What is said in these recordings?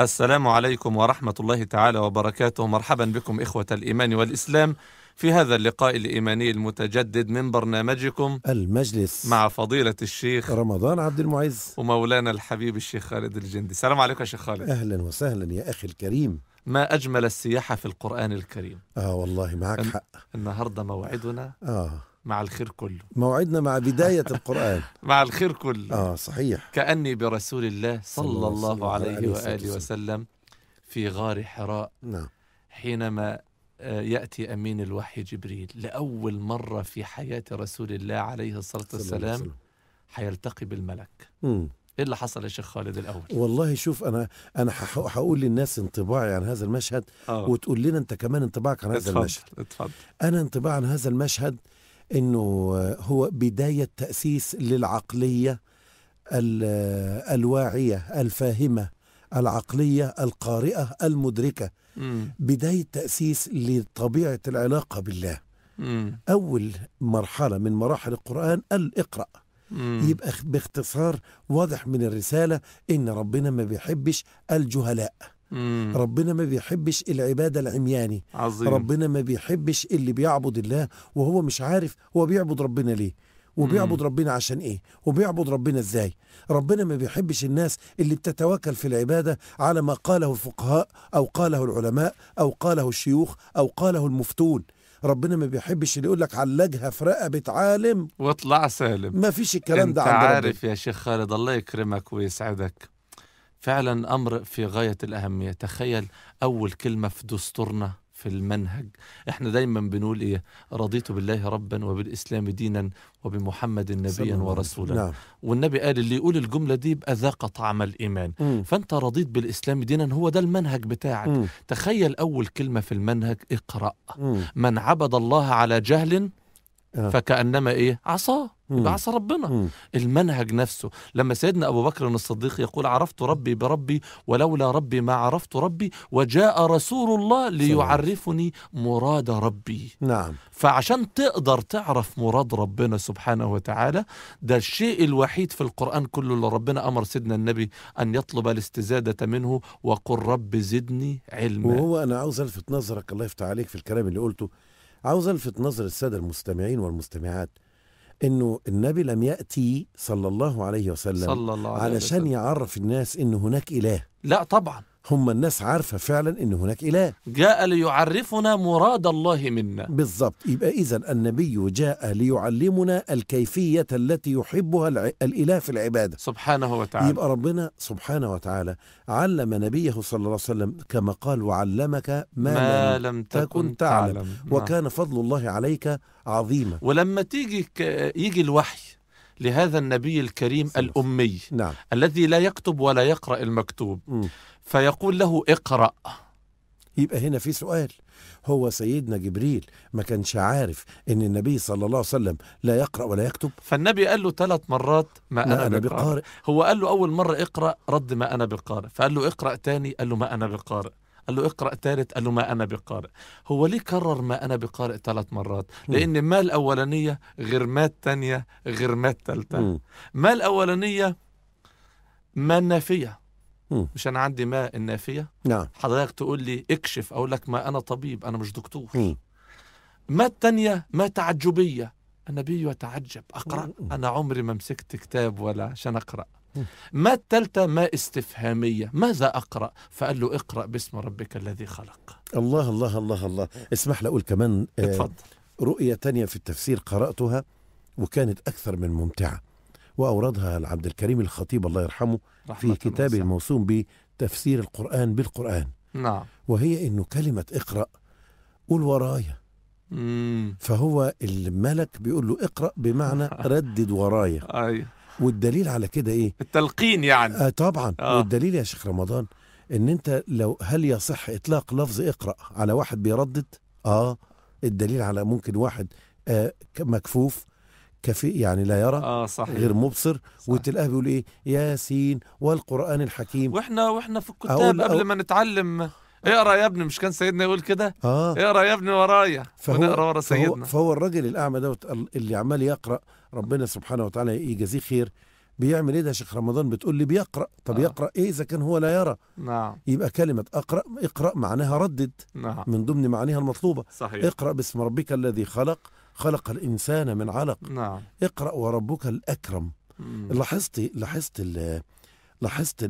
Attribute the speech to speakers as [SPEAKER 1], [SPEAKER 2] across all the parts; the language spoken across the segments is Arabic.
[SPEAKER 1] السلام عليكم ورحمة الله تعالى وبركاته مرحبا بكم إخوة الإيمان والإسلام في هذا اللقاء الإيماني المتجدد من برنامجكم المجلس مع فضيلة الشيخ رمضان عبد المعز ومولانا الحبيب الشيخ خالد الجندي السلام عليكم يا شيخ خالد أهلا
[SPEAKER 2] وسهلا يا أخي الكريم
[SPEAKER 1] ما أجمل السياحة في القرآن الكريم آه والله معك حق النهاردة موعدنا آه مع الخير
[SPEAKER 2] كله موعدنا مع بداية القرآن مع الخير كله آه
[SPEAKER 1] صحيح كأني برسول الله صلى, صلى الله, عليه, عليه وآله وسلم, وسلم في غار حراء نعم حينما آه، يأتي أمين الوحي جبريل لأول مرة في حياة رسول الله عليه الصلاة والسلام حيلتقي بالملك مم. ايه اللي حصل يا شيخ خالد الاول
[SPEAKER 2] والله شوف انا انا هقول للناس انطباعي عن هذا المشهد أوه. وتقول لنا انت كمان انطباعك عن هذا اتفضل. المشهد اتفضل. انا انطباعي عن هذا المشهد انه هو بدايه تاسيس للعقليه الواعيه الفاهمه العقليه القارئه المدركه م. بدايه تاسيس لطبيعه العلاقه بالله م. اول مرحله من مراحل القران الاقرا مم. يبقى باختصار واضح من الرساله ان ربنا ما بيحبش الجهلاء مم. ربنا ما بيحبش العبادة العمياني عظيم. ربنا ما بيحبش اللي بيعبد الله وهو مش عارف هو بيعبد ربنا ليه وبيعبد مم. ربنا عشان ايه وبيعبد ربنا ازاي ربنا ما بيحبش الناس اللي بتتوكل في العبادة على ما قاله الفقهاء أو قاله العلماء أو قاله الشيوخ أو قاله المفتون ربنا ما بيحبش اللي يقول لك عالجها في رقبه عالم
[SPEAKER 1] واطلع سالم ما فيش الكلام ده عند عارف يا شيخ خالد الله يكرمك ويسعدك فعلا امر في غايه الاهميه تخيل اول كلمه في دستورنا في المنهج احنا دايما بنقول ايه رضيت بالله ربا وبالاسلام دينا وبمحمد نبيا ورسولا نعم. والنبي قال اللي يقول الجمله دي يبقى ذاق طعم الايمان م. فانت رضيت بالاسلام دينا هو ده المنهج بتاعك م. تخيل اول كلمه في المنهج اقرا م. من عبد الله على جهل آه. فكانما ايه عصاه يبقى عصى ربنا مم. المنهج نفسه لما سيدنا ابو بكر الصديق يقول عرفت ربي بربي ولولا ربي ما عرفت ربي وجاء رسول الله ليعرفني مراد ربي نعم فعشان تقدر تعرف مراد ربنا سبحانه وتعالى ده الشيء الوحيد في القران كله اللي ربنا امر سيدنا النبي ان يطلب الاستزاده منه وقل
[SPEAKER 2] رب زدني علما وهو انا عاوز الفت نظرك الله يفتح عليك في الكلام اللي قلته عاوز الفت نظر الساده المستمعين والمستمعات انه النبي لم ياتي صلى الله عليه وسلم صلى الله عليه علشان وسلم. يعرف الناس ان هناك اله لا طبعا هم الناس عارفة فعلا أن هناك إله
[SPEAKER 1] جاء ليعرفنا مراد الله منا
[SPEAKER 2] بالضبط يبقى إذا النبي جاء ليعلمنا الكيفية التي يحبها الإله في العبادة سبحانه وتعالى يبقى ربنا سبحانه وتعالى علم نبيه صلى الله عليه وسلم كما قال وعلمك ما, ما لم, تكن تعلم, تعلم. نعم. وكان فضل الله عليك عظيما
[SPEAKER 1] ولما تيجي يجي الوحي لهذا النبي الكريم الأمي نعم. الذي لا يكتب ولا يقرأ المكتوب
[SPEAKER 2] م. فيقول له اقرأ يبقى هنا في سؤال هو سيدنا جبريل ما كانش عارف ان النبي صلى الله عليه وسلم لا يقرا ولا يكتب فالنبي قال له ثلاث
[SPEAKER 1] مرات ما, ما انا, أنا بقارئ. بقارئ هو قال له اول مره اقرا رد ما انا بقارئ فقال له اقرا ثاني قال له ما انا بقارئ قال له اقرا ثالث قال له ما انا بقارئ هو ليه كرر ما انا بقارئ ثلاث مرات لان ما الاولانيه غير ما الثانيه غير ما الثالثه ما الاولانيه ما النافيه مش انا عندي ماء النافيه نعم حضرتك تقول لي اكشف اقول لك ما انا طبيب انا مش دكتور مم. ما الثانيه ما تعجبيه النبي يتعجب اقرا انا عمري ما مسكت كتاب ولا عشان اقرا ما الثالثه ما استفهاميه ماذا اقرا فقال له اقرا باسم ربك الذي خلق
[SPEAKER 2] الله الله الله الله اسمح لي اقول كمان آه، اتفضل رؤيه تانية في التفسير قراتها وكانت اكثر من ممتعه واوردها العبد الكريم الخطيب الله يرحمه في كتاب الموسوم بتفسير القرآن بالقرآن نعم وهي أنه كلمة اقرأ قول ورايا فهو الملك بيقول له اقرأ بمعنى ردد ورايا أيوه والدليل على كده ايه التلقين يعني آه طبعا آه. والدليل يا شيخ رمضان ان انت لو هل يصح اطلاق لفظ اقرا على واحد بيردد اه الدليل على ممكن واحد آه مكفوف كفي يعني لا يرى آه صحيح. غير مبصر وتلقاه بيقول ايه ياسين والقران الحكيم
[SPEAKER 1] واحنا واحنا في الكتاب قبل ما نتعلم اقرا يا ابني مش كان سيدنا يقول كده آه. اقرا يا ابني ورايا ونقرا ورا سيدنا فهو,
[SPEAKER 2] فهو الراجل الاعمى دوت اللي عمال يقرا ربنا سبحانه وتعالى يجازيه خير بيعمل ايه ده يا شيخ رمضان بتقول لي بيقرا طب آه. يقرا ايه اذا كان هو لا يرى نعم يبقى كلمه اقرا اقرا معناها ردد نعم. من ضمن معانيها المطلوبه صحيح. اقرا باسم ربك الذي خلق خلق الإنسان من علق نعم. اقرأ وربك الأكرم مم. لاحظت لاحظت لاحظت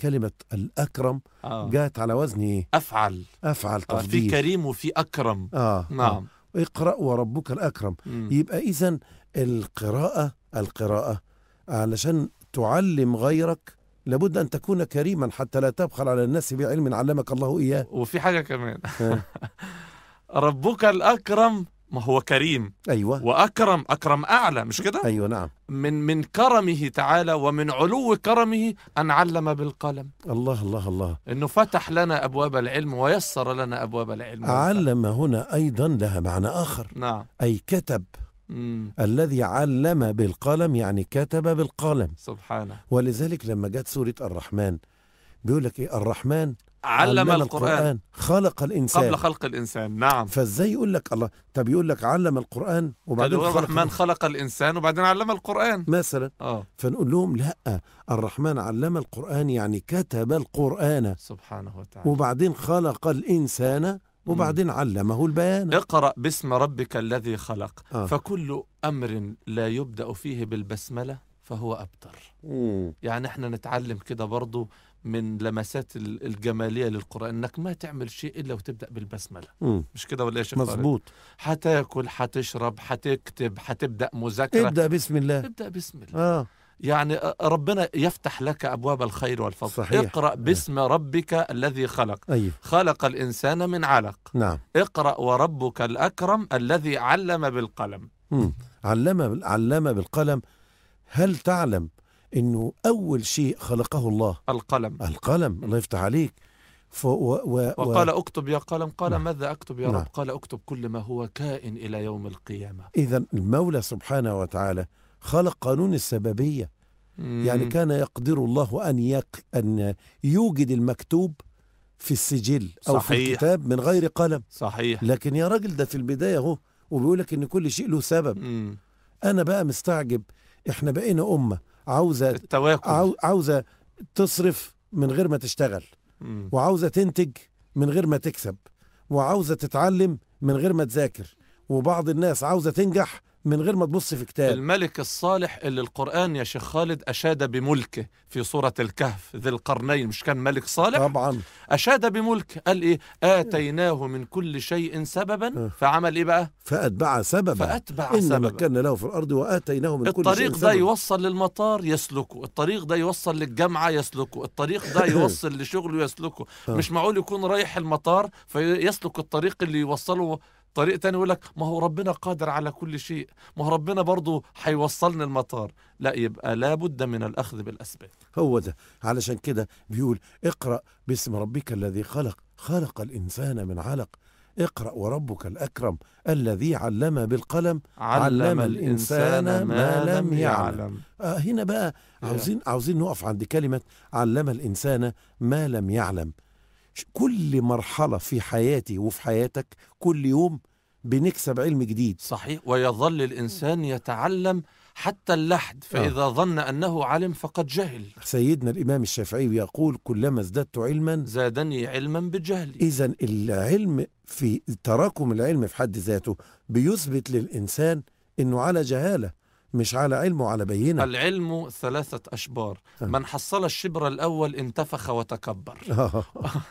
[SPEAKER 2] كلمة الأكرم آه. جاءت على وزن إيه؟ أفعل أفعل تفضيل آه في كريم وفي أكرم آه. آه. نعم آه. اقرأ وربك الأكرم مم. يبقى إذا القراءة القراءة علشان تعلم غيرك لابد أن تكون كريما حتى لا تبخل على الناس بعلم علمك الله إياه
[SPEAKER 1] وفي حاجة كمان آه. ربك الأكرم ما هو كريم أيوة وأكرم أكرم أعلى مش كده أيوة نعم من من كرمه تعالى ومن علو كرمه أن علم بالقلم الله الله الله أنه فتح لنا أبواب العلم ويسر لنا أبواب العلم علم
[SPEAKER 2] هنا أيضا لها معنى آخر نعم أي كتب مم. الذي علم بالقلم يعني كتب بالقلم
[SPEAKER 1] سبحانه
[SPEAKER 2] ولذلك لما جت سورة الرحمن بيقول لك إيه الرحمن علم, علم القرآن, خلق الإنسان قبل
[SPEAKER 1] خلق الإنسان نعم
[SPEAKER 2] فازاي يقول لك الله طب يقول لك علم القرآن وبعدين خلق الرحمن
[SPEAKER 1] خلق الإنسان وبعدين علم القرآن
[SPEAKER 2] مثلا آه. فنقول لهم لا الرحمن علم القرآن يعني كتب القرآن سبحانه وتعالى وبعدين خلق الإنسان وبعدين علمه البيان اقرأ
[SPEAKER 1] باسم ربك الذي خلق آه. فكل أمر لا يبدأ فيه بالبسملة فهو أبتر مم. يعني احنا نتعلم كده برضو من لمسات الجماليه للقران انك ما تعمل شيء الا وتبدا بالبسمله مم. مش كده ولا يا شيخ مظبوط هتاكل هتشرب هتكتب هتبدا مذاكره ابدا بسم الله ابدا بسم الله آه. يعني ربنا يفتح لك ابواب الخير والفضل صحيح. اقرا آه. باسم آه. ربك الذي خلق أيه. خلق الانسان من علق نعم اقرا وربك الاكرم الذي علم بالقلم
[SPEAKER 2] مم. علم علم بالقلم هل تعلم انه اول شيء خلقه الله القلم القلم الله يفتح عليك ف و و وقال
[SPEAKER 1] اكتب يا قلم قال نعم. ماذا اكتب يا نعم. رب قال اكتب كل ما هو كائن الى يوم القيامه
[SPEAKER 2] اذا المولى سبحانه وتعالى خلق قانون السببيه مم. يعني كان يقدر الله ان يق... ان يوجد المكتوب في السجل او صحيح. في الكتاب من غير قلم صحيح لكن يا راجل ده في البدايه اهو وبيقول لك ان كل شيء له سبب مم. انا بقى مستعجب احنا بقينا امه عاوزه التواكل عاوزه تصرف من غير ما تشتغل وعاوزه تنتج من غير ما تكسب وعاوزه تتعلم من غير ما تذاكر وبعض الناس عاوزه تنجح من غير ما تبص في كتاب
[SPEAKER 1] الملك الصالح اللي القرآن يا شيخ خالد أشاد بملكه في سورة الكهف ذي القرنين مش كان ملك صالح طبعا أشاد بملكه قال إيه آتيناه من كل شيء سببا آه. فعمل
[SPEAKER 2] إيه بقى فأتبع سببا فأتبع إن سببا مكنا له في الأرض وآتيناه من كل شيء الطريق ده يوصل
[SPEAKER 1] للمطار يسلكه الطريق ده يوصل للجامعة يسلكه الطريق ده يوصل لشغله يسلكه آه. مش معقول يكون رايح المطار فيسلك الطريق اللي يوصله طريق تاني يقول لك ما هو ربنا قادر على كل شيء ما هو ربنا برضه حيوصلني المطار لا يبقى لابد من الأخذ بالأسباب
[SPEAKER 2] هو ده علشان كده بيقول اقرأ باسم ربك الذي خلق خلق الإنسان من علق اقرأ وربك الأكرم الذي علم بالقلم علم, علم الإنسان ما لم يعلم آه هنا بقى عاوزين عاوزين نقف عند كلمة علم الإنسان ما لم يعلم كل مرحله في حياتي وفي حياتك كل يوم بنكسب علم جديد صحيح
[SPEAKER 1] ويظل الانسان يتعلم حتى اللحد آه. فاذا آه. ظن انه علم فقد جهل
[SPEAKER 2] سيدنا الامام الشافعي يقول كلما ازددت علما زادني علما بجهل اذا العلم في تراكم العلم في حد ذاته بيثبت للانسان انه على جهاله مش على علم وعلى بينة
[SPEAKER 1] العلم ثلاثة أشبار آه. من حصل الشبر الأول انتفخ وتكبر آه.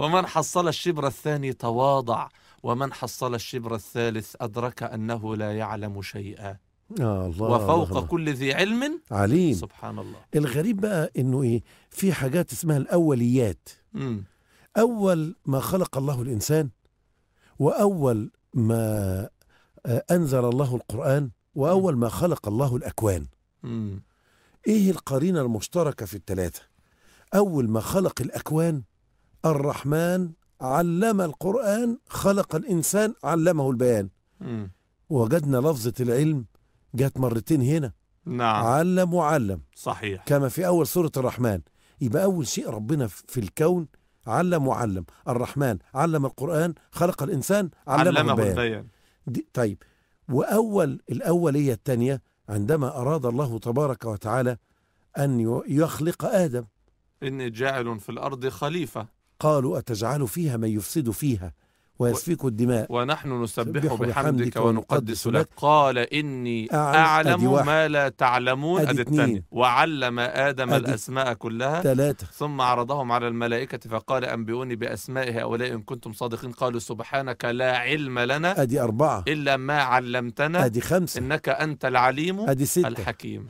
[SPEAKER 1] ومن حصل الشبر الثاني تواضع ومن حصل الشبر الثالث أدرك أنه لا يعلم شيئا آه الله وفوق الله. كل ذي علم
[SPEAKER 2] عليم سبحان الله الغريب بقى انه ايه في حاجات اسمها الاوليات م. اول ما خلق الله الانسان واول ما آه، انزل الله القران وأول ما خلق الله الأكوان إيه القرينة المشتركة في الثلاثة أول ما خلق الأكوان الرحمن علم القرآن خلق الإنسان علمه البيان وجدنا لفظة العلم جت مرتين هنا نعم علم وعلم صحيح كما في أول سورة الرحمن يبقى أول شيء ربنا في الكون علم وعلم الرحمن علم القرآن خلق الإنسان علمه, علمه البيان, البيان. طيب وأول الأولية الثانية عندما أراد الله تبارك وتعالى أن يخلق آدم
[SPEAKER 1] إني جاعل في الأرض خليفة
[SPEAKER 2] قالوا أتجعل فيها من يفسد فيها ويسفك الدماء
[SPEAKER 1] ونحن نسبح بحمدك ونقدس لك قال إني أعلم ما لا تعلمون أدي الثاني وعلم آدم الأسماء كلها ثلاثة ثم عرضهم على الملائكة فقال أنبئوني بأسماء هؤلاء إن كنتم صادقين قالوا سبحانك لا علم لنا أدي أربعة إلا ما علمتنا أدي خمسة إنك أنت العليم أدي ستة الحكيم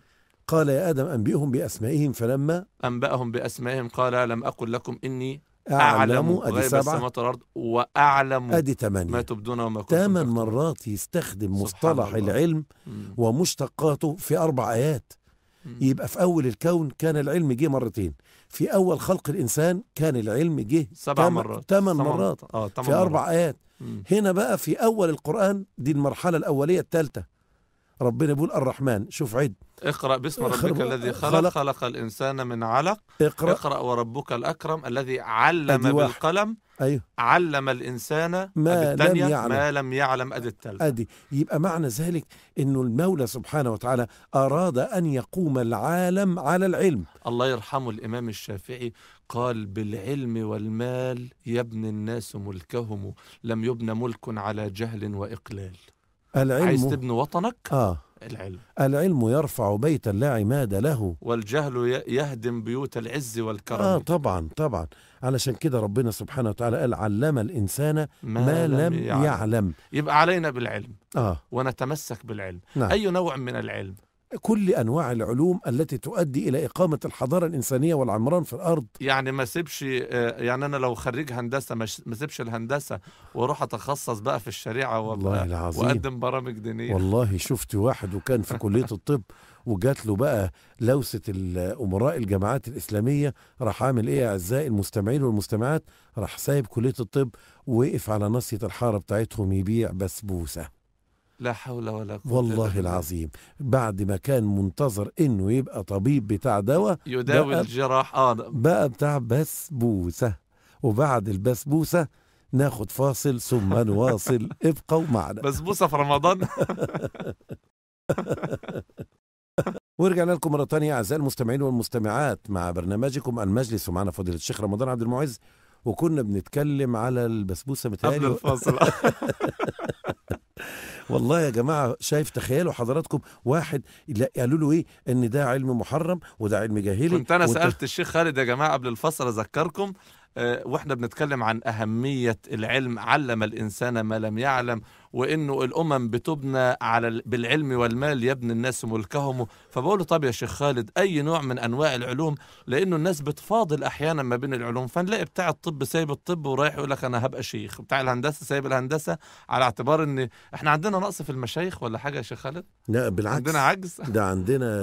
[SPEAKER 2] قال يا آدم أنبئهم بأسمائهم فلما
[SPEAKER 1] أنبأهم بأسمائهم قال لم أقل لكم إني
[SPEAKER 2] أعلم أدي سبعة السماوات
[SPEAKER 1] والأرض وأعلم أدي ثمانية ما تبدون وما كنتم ثمان
[SPEAKER 2] مرات يستخدم مصطلح الله. العلم ومشتقاته في أربع آيات مم. يبقى في أول الكون كان العلم جه مرتين في أول خلق الإنسان كان العلم جه سبع تم... مرات ثمان مرات آه، في أربع مرات. آيات مم. هنا بقى في أول القرآن دي المرحلة الأولية الثالثة ربنا بيقول الرحمن شوف عد اقرأ باسم ربك الذي خلق, خلق
[SPEAKER 1] خلق الإنسان من علق اقرأ, اقرأ وربك الأكرم الذي علم بالقلم أيوه علم الإنسان ما لم يعلم ما لم يعلم أدي التالت
[SPEAKER 2] أدي يبقى معنى ذلك أنه المولى سبحانه وتعالى أراد أن يقوم العالم على العلم
[SPEAKER 1] الله يرحمه الإمام الشافعي قال بالعلم والمال يبني الناس ملكهم لم يبن ملك على جهل وإقلال
[SPEAKER 2] العلم عايز تبني وطنك آه العلم العلم يرفع بيتا لا عماد له
[SPEAKER 1] والجهل يهدم بيوت العز والكرم آه
[SPEAKER 2] طبعا طبعا علشان كده ربنا سبحانه وتعالى قال علم الإنسان ما, ما لم يعلم. يعلم
[SPEAKER 1] يبقى علينا بالعلم آه ونتمسك بالعلم نعم. أي نوع من العلم
[SPEAKER 2] كل انواع العلوم التي تؤدي الى اقامه الحضاره الانسانيه والعمران في الارض
[SPEAKER 1] يعني ما سيبش آه، يعني انا لو خريج هندسه ما سيبش الهندسه واروح اتخصص بقى في الشريعه والله العظيم واقدم برامج دينيه
[SPEAKER 2] والله شفت واحد وكان في كليه الطب وجات له بقى لوسه امراء الجامعات الاسلاميه راح عامل ايه يا اعزائي المستمعين والمستمعات راح سايب كليه الطب ووقف على ناصيه الحاره بتاعتهم يبيع بسبوسه
[SPEAKER 1] لا حول ولا قوة والله
[SPEAKER 2] العظيم بعد ما كان منتظر انه يبقى طبيب بتاع دواء يداوي الجراح اه نعم. بقى بتاع بسبوسة وبعد البسبوسة ناخد فاصل ثم نواصل ابقوا معنا بسبوسة في رمضان ورجعنا لكم مرة ثانيه أعزائي المستمعين والمستمعات مع برنامجكم المجلس ومعنا فضيلة الشيخ رمضان عبد المعز وكنا بنتكلم على البسبوسة متهيألي قبل الفاصل والله يا جماعه شايف تخيلوا حضراتكم واحد قالوا له ايه ان ده علم محرم وده علم جاهلي كنت انا سالت
[SPEAKER 1] الشيخ خالد يا جماعه قبل الفصل اذكركم آه، واحنا بنتكلم عن اهميه العلم علم الانسان ما لم يعلم وانه الامم بتبنى على بالعلم والمال يبني الناس ملكهم فبقول له طب يا شيخ خالد اي نوع من انواع العلوم لانه الناس بتفاضل احيانا ما بين العلوم فنلاقي بتاع الطب سايب الطب ورايح يقول لك انا هبقى شيخ بتاع الهندسه سايب الهندسه على اعتبار ان احنا عندنا نقص في المشايخ ولا حاجه يا شيخ خالد
[SPEAKER 2] لا بالعكس عندنا عجز ده عندنا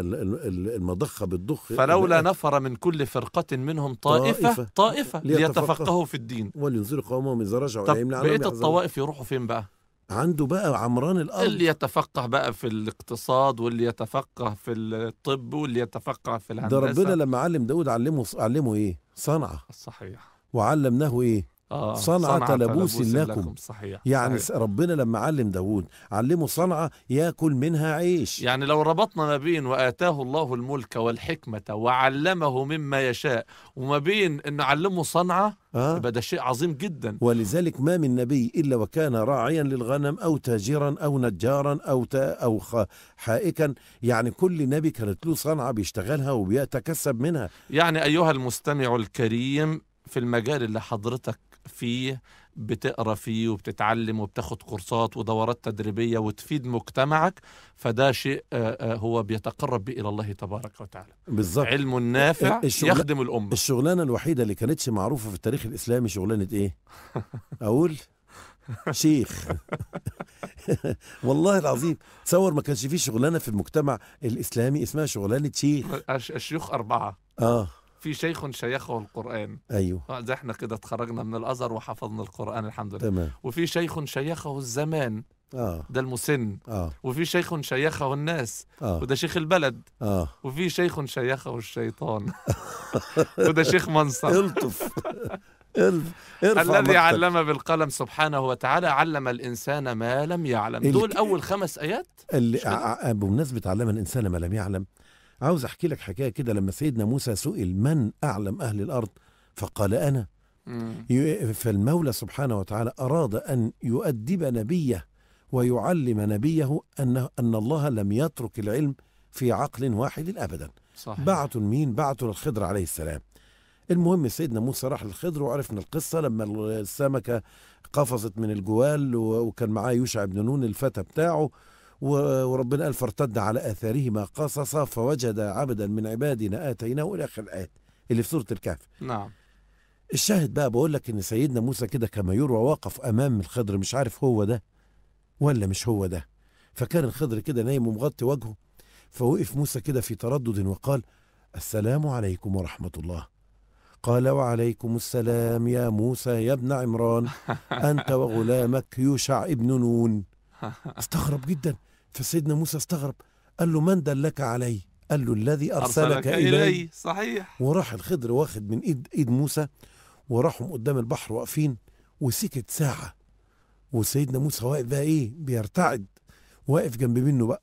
[SPEAKER 2] المضخه بتضخ فلولا
[SPEAKER 1] نفر من كل فرقه منهم طائفه طائفه, طائفة ليتفقهوا
[SPEAKER 2] في الدين ولينذر قومهم اذا رجعوا طب بقيه الطوائف
[SPEAKER 1] يروحوا فين بقى عنده بقى عمران الارض اللي يتفقه بقى في الاقتصاد واللي يتفقه في الطب واللي يتفقه في الهندسه ده ربنا
[SPEAKER 2] لما علم داود علمه علمه ايه صنعه صحيح وعلمناه ايه آه صنعة, صنعة لبوس, لكم. لكم صحيح يعني صحيح. ربنا لما علم داود علمه صنعة يأكل منها عيش
[SPEAKER 1] يعني لو ربطنا ما بين وآتاه الله الملك والحكمة وعلمه مما يشاء وما بين أن علمه صنعة
[SPEAKER 2] آه؟ يبقى ده شيء عظيم جدا ولذلك ما من نبي إلا وكان راعيا للغنم أو تاجرا أو نجارا أو تا أو حائكا يعني كل نبي كانت له صنعة بيشتغلها وبيتكسب منها
[SPEAKER 1] يعني أيها المستمع الكريم في المجال اللي حضرتك فيه بتقرا فيه وبتتعلم وبتاخد كورسات ودورات تدريبيه وتفيد مجتمعك فده شيء آه، آه، هو بيتقرب به الى الله تبارك وتعالى
[SPEAKER 2] بالظبط علم إيه، نافع إيه، يخدم الامه الشغلانه الوحيده اللي كانتش معروفه في التاريخ الاسلامي شغلانه ايه اقول شيخ والله العظيم تصور ما كانش فيه شغلانه في المجتمع الاسلامي اسمها شغلانه شيخ
[SPEAKER 1] الشيوخ اربعه اه في شيخ شيخه القرآن أيوه ده آه، احنا كده اتخرجنا من الأزهر وحفظنا القرآن الحمد لله تمام. وفي شيخ شيخه الزمان آه. ده المسن آه. وفي شيخ شيخه الناس آه. وده شيخ البلد آه. وفي شيخ شيخه الشيطان وده شيخ منصر
[SPEAKER 2] الطف الذي علم
[SPEAKER 1] بالقلم سبحانه وتعالى علم الإنسان ما لم يعلم دول أول خمس آيات
[SPEAKER 2] بمناسبة علم الإنسان ما لم يعلم عاوز احكي لك حكايه كده لما سيدنا موسى سئل من اعلم اهل الارض فقال انا فالمولى سبحانه وتعالى اراد ان يؤدب نبيه ويعلم نبيه ان ان الله لم يترك العلم في عقل واحد ابدا صحيح. بعتوا مين بعت للخضر عليه السلام المهم سيدنا موسى راح للخضر وعرفنا القصة لما السمكة قفزت من الجوال وكان معاه يوشع بن نون الفتى بتاعه وربنا قال فارتد على اثارهما قصصا فوجد عبدا من عبادنا اتيناه الى اخر الايات اللي في سوره الكهف نعم الشاهد بقى بقول لك ان سيدنا موسى كده كما يروى واقف امام الخضر مش عارف هو ده ولا مش هو ده فكان الخضر كده نايم ومغطي وجهه فوقف موسى كده في تردد وقال السلام عليكم ورحمه الله قال وعليكم السلام يا موسى يا ابن عمران انت وغلامك يوشع ابن نون استغرب جدا فسيدنا موسى استغرب قال له من دلك علي قال له الذي أرسلك, أرسلك إلي
[SPEAKER 1] صحيح
[SPEAKER 2] وراح الخضر واخد من إيد, إيد موسى وراحهم قدام البحر واقفين وسكت ساعة وسيدنا موسى واقف بقى إيه بيرتعد واقف جنب منه بقى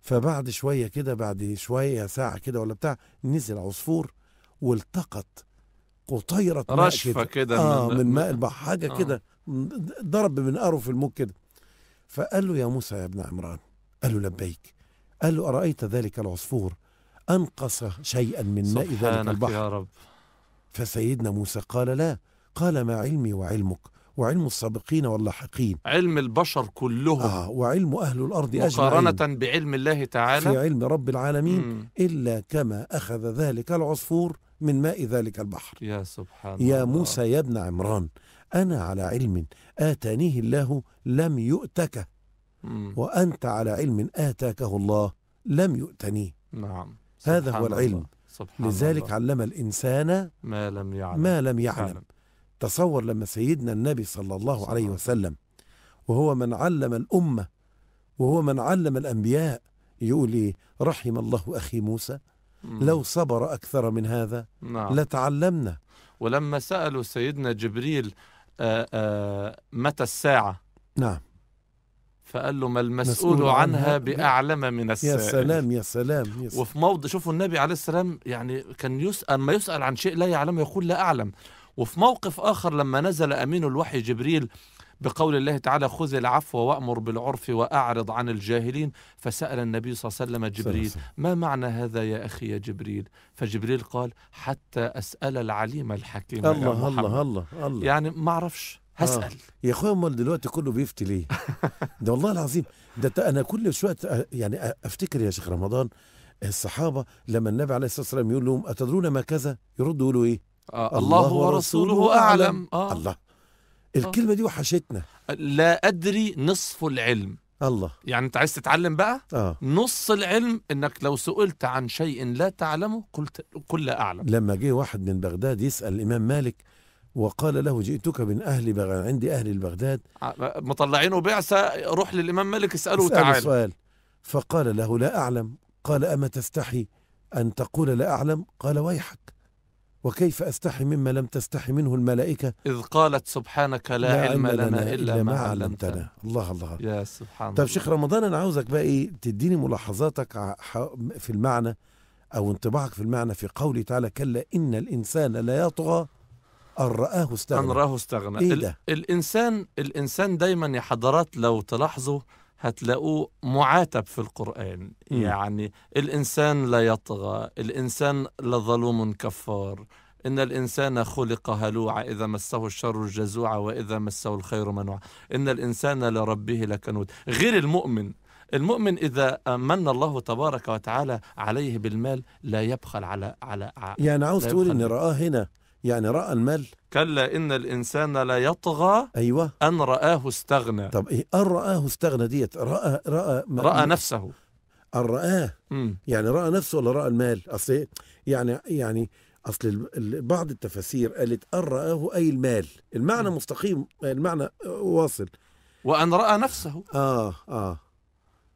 [SPEAKER 2] فبعد شوية كده بعد شوية ساعة كده ولا بتاع نزل عصفور والتقط قطيرة رشفة كده, كده آه من, من ماء البحر حاجة آه. كده ضرب من قرف الموج كده فقال له يا موسى يا ابن عمران قال له لبيك قال له أرأيت ذلك العصفور أنقص شيئا من ماء ذلك البحر يا رب فسيدنا موسى قال لا قال ما علمي وعلمك وعلم السابقين واللاحقين
[SPEAKER 1] علم البشر كلهم
[SPEAKER 2] آه وعلم أهل الأرض أجمعين مقارنة
[SPEAKER 1] بعلم الله تعالى في علم رب العالمين مم.
[SPEAKER 2] إلا كما أخذ ذلك العصفور من ماء ذلك البحر يا
[SPEAKER 1] سبحان يا
[SPEAKER 2] الله. موسى يا ابن عمران أنا على علم آتانيه الله لم يؤتكه وأنت على علم آتاكه الله لم يؤتنيه نعم هذا هو العلم الله.
[SPEAKER 1] سبحان لذلك الله.
[SPEAKER 2] علم الإنسان
[SPEAKER 1] ما لم يعلم
[SPEAKER 2] ما لم يعلم تصور لما سيدنا النبي صلى الله صحيح. عليه وسلم وهو من علم الأمة وهو من علم الأنبياء يقول رحم الله أخي موسى مم. لو صبر أكثر من هذا نعم. لتعلمنا
[SPEAKER 1] ولما سألوا سيدنا جبريل آه، آه، متى الساعة نعم فقال له ما المسؤول عنها بأعلم من السائل يا سلام
[SPEAKER 2] يا سلام يا سلام وفي موضع
[SPEAKER 1] شوفوا النبي عليه السلام يعني كان يسأل ما يسأل عن شيء لا يعلمه يقول لا أعلم وفي موقف آخر لما نزل أمين الوحي جبريل بقول الله تعالى خذ العفو وأمر بالعرف وأعرض عن الجاهلين فسأل النبي صلى الله عليه وسلم جبريل ما معنى هذا يا أخي يا جبريل فجبريل قال حتى أسأل العليم الحكيم الله الله الله الله يعني ما أعرفش آه. هسأل آه.
[SPEAKER 2] يا اخويا امال دلوقتي كله بيفتي ليه؟ ده والله العظيم ده انا كل شويه يعني افتكر يا شيخ رمضان الصحابه لما النبي عليه الصلاه والسلام يقول لهم اتدرون ما كذا؟ يردوا يقولوا ايه؟ آه الله, الله ورسوله اعلم, أعلم. آه. الله الكلمة دي وحشتنا
[SPEAKER 1] لا أدري نصف العلم الله يعني أنت عايز تتعلم بقى آه. نص العلم أنك لو سئلت عن شيء
[SPEAKER 2] لا تعلمه قلت كل أعلم لما جه واحد من بغداد يسأل الإمام مالك وقال له جئتك من أهل بغداد عندي أهل بغداد
[SPEAKER 1] آه، مطلعينه بعثة روح للإمام مالك اسأله وتعال سؤال
[SPEAKER 2] فقال له لا أعلم قال أما تستحي أن تقول لا أعلم قال ويحك وكيف أستحي مما لم تستحي منه الملائكة
[SPEAKER 1] إذ قالت سبحانك لا, لا علم لنا, لنا إلا, إلا ما علمتنا الله الله يا سبحان طب شيخ
[SPEAKER 2] رمضان أنا عاوزك بقى إيه تديني ملاحظاتك في المعنى أو انطباعك في المعنى في قوله تعالى كلا إن الإنسان لا يطغى أن رآه استغنى أن رآه
[SPEAKER 1] استغنى إيه ده؟ الإنسان الإنسان دايما يا حضرات لو تلاحظوا هتلاقوه معاتب في القرآن م. يعني الإنسان لا يطغى الإنسان لظلوم كفار إن الإنسان خلق هلوعا إذا مسه الشر جزوعا وإذا مسه الخير منوعا إن الإنسان لربه لكنود غير المؤمن المؤمن إذا من الله تبارك وتعالى عليه بالمال لا يبخل على على يعني عاوز تقول إن
[SPEAKER 2] رآه هنا يعني رأى المال
[SPEAKER 1] كلا إن الإنسان لا يطغى أيوة أن رآه استغنى طب
[SPEAKER 2] إيه أن رآه استغنى ديت رأى رأى رأى نفسه أن رآه يعني رأى نفسه ولا رأى المال أصل إيه؟ يعني يعني أصل بعض التفاسير قالت أن رآه أي المال المعنى م. مستقيم المعنى واصل وأن رأى نفسه آه آه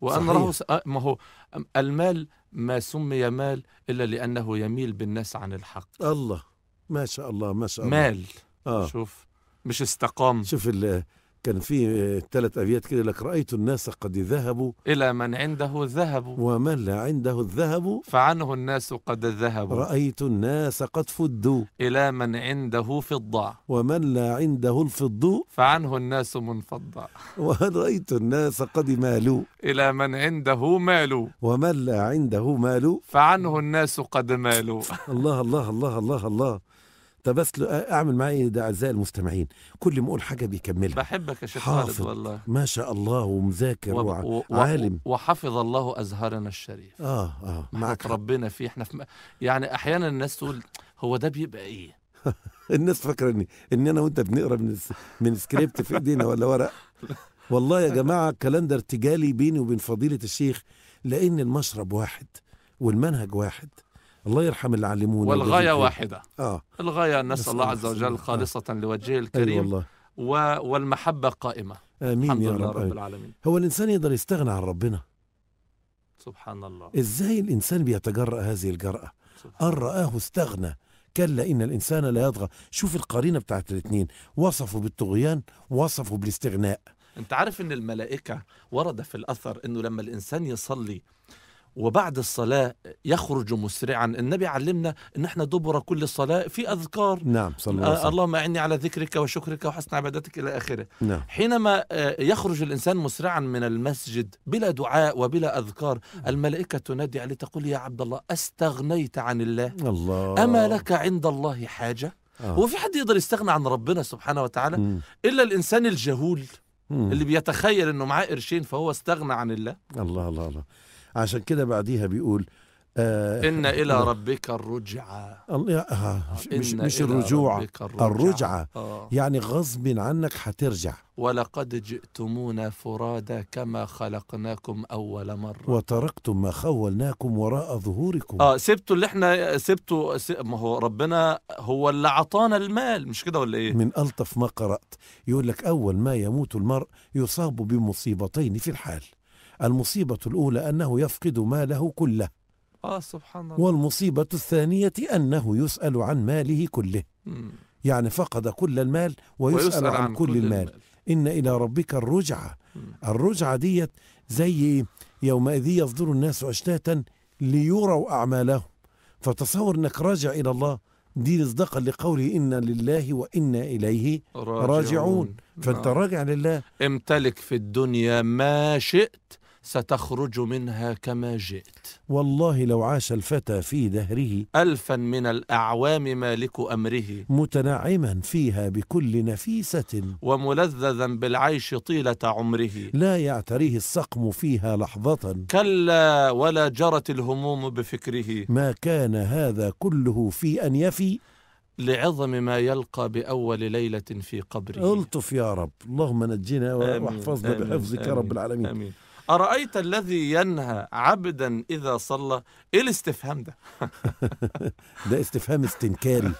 [SPEAKER 2] وأن رأى
[SPEAKER 1] آه، ما هو المال ما سمي مال إلا لأنه يميل بالناس عن الحق
[SPEAKER 2] الله ما شاء الله ما شاء الله مال آه. شوف مش استقام شوف كان في ثلاث ابيات كده لك رايت الناس قد ذهبوا الى من عنده الذهب ومن لا عنده الذهب فعنه
[SPEAKER 1] الناس قد ذهبوا رايت
[SPEAKER 2] الناس قد فدوا
[SPEAKER 1] الى من عنده فضه
[SPEAKER 2] ومن لا عنده الفض
[SPEAKER 1] فعنه الناس منفضه
[SPEAKER 2] ورايت الناس قد مالوا
[SPEAKER 1] الى من عنده مال
[SPEAKER 2] ومن لا عنده مال فعنه الناس قد مالوا الله الله الله الله الله بس اعمل ايه ده اعزائي المستمعين كل ما اقول حاجه بيكملها بحبك يا شيخ خالد والله ما شاء الله ومذاكر وعالم و... وعالم
[SPEAKER 1] وحفظ الله ازهرنا الشريف اه اه معك ربنا فيه احنا في م... يعني احيانا الناس تقول هو ده بيبقى ايه
[SPEAKER 2] الناس فاكره ان ان انا وانت بنقرا من من سكريبت في ايدينا ولا ورق والله يا جماعه الكلام ده ارتجالي بيني وبين فضيله الشيخ لان المشرب واحد والمنهج واحد الله يرحم اللي والغايه واحده آه.
[SPEAKER 1] الغايه نسال الله عز وجل آه. خالصه آه. لوجهه أيوة الكريم أيوة والله. و... والمحبه قائمه امين الحمد يا لله رب, رب العالمين
[SPEAKER 2] هو الانسان يقدر يستغنى عن ربنا
[SPEAKER 1] سبحان الله
[SPEAKER 2] ازاي الانسان بيتجرأ هذه الجرأة ان رآه استغنى كلا ان الانسان لا يطغى شوف القرينه بتاعت الاثنين وصفوا بالطغيان وصفوا بالاستغناء
[SPEAKER 1] انت عارف ان الملائكه ورد في الاثر انه لما الانسان يصلي وبعد الصلاة يخرج مسرعا النبي علمنا أن احنا دبر كل صلاة في أذكار
[SPEAKER 2] نعم صلى الله عليه وسلم آه،
[SPEAKER 1] اللهم أعني على ذكرك وشكرك وحسن عبادتك إلى آخره نعم. حينما آه، يخرج الإنسان مسرعا من المسجد بلا دعاء وبلا أذكار الملائكة تنادي عليه تقول يا عبد الله استغنيت عن الله, الله. أما لك عند الله حاجة آه. هو في حد يقدر يستغنى عن ربنا سبحانه وتعالى م. إلا الإنسان الجهول م. اللي بيتخيل أنه معاه قرشين فهو استغنى عن الله
[SPEAKER 2] الله الله, الله. عشان كده بعديها بيقول آه إن إلى
[SPEAKER 1] ربك الرجعة الله آه مش, مش الرجوع الرجعة, الرجعة آه يعني
[SPEAKER 2] غصب عنك هترجع
[SPEAKER 1] ولقد جئتمونا فرادا
[SPEAKER 2] كما خلقناكم أول مرة وتركتم ما خولناكم وراء ظهوركم آه
[SPEAKER 1] سبتوا اللي احنا سبتوا ما هو ربنا هو اللي عطانا المال مش كده ولا
[SPEAKER 2] إيه من ألطف ما قرأت يقول لك أول ما يموت المرء يصاب بمصيبتين في الحال المصيبة الأولى أنه يفقد ماله كله
[SPEAKER 1] آه سبحان الله
[SPEAKER 2] والمصيبة الثانية أنه يسأل عن ماله كله مم. يعني فقد كل المال ويسأل, ويسأل عن, عن كل, كل المال. المال إن إلى ربك الرجعة مم. الرجعة ديت زي يومئذ يصدر الناس أشتاتا ليروا أعمالهم فتصور أنك راجع إلى الله دي مصداقا لقوله إنا لله وإنا إليه راجعون, راجعون. فأنت نعم. راجع لله
[SPEAKER 1] امتلك في الدنيا ما شئت ستخرج منها كما جئت
[SPEAKER 2] والله لو عاش الفتى في دهره
[SPEAKER 1] ألفا من الأعوام مالك أمره
[SPEAKER 2] متنعما فيها بكل نفيسة
[SPEAKER 1] وملذذا بالعيش طيلة عمره لا يعتريه
[SPEAKER 2] السقم فيها لحظة
[SPEAKER 1] كلا ولا جرت الهموم بفكره
[SPEAKER 2] ما كان هذا كله في أن يفي
[SPEAKER 1] لعظم ما يلقى بأول ليلة في قبره
[SPEAKER 2] ألطف يا رب اللهم نجنا واحفظنا بحفظك يا رب العالمين آمين.
[SPEAKER 1] أرأيت الذي ينهى عبدا إذا صلى إيه الاستفهام ده
[SPEAKER 2] ده استفهام استنكاري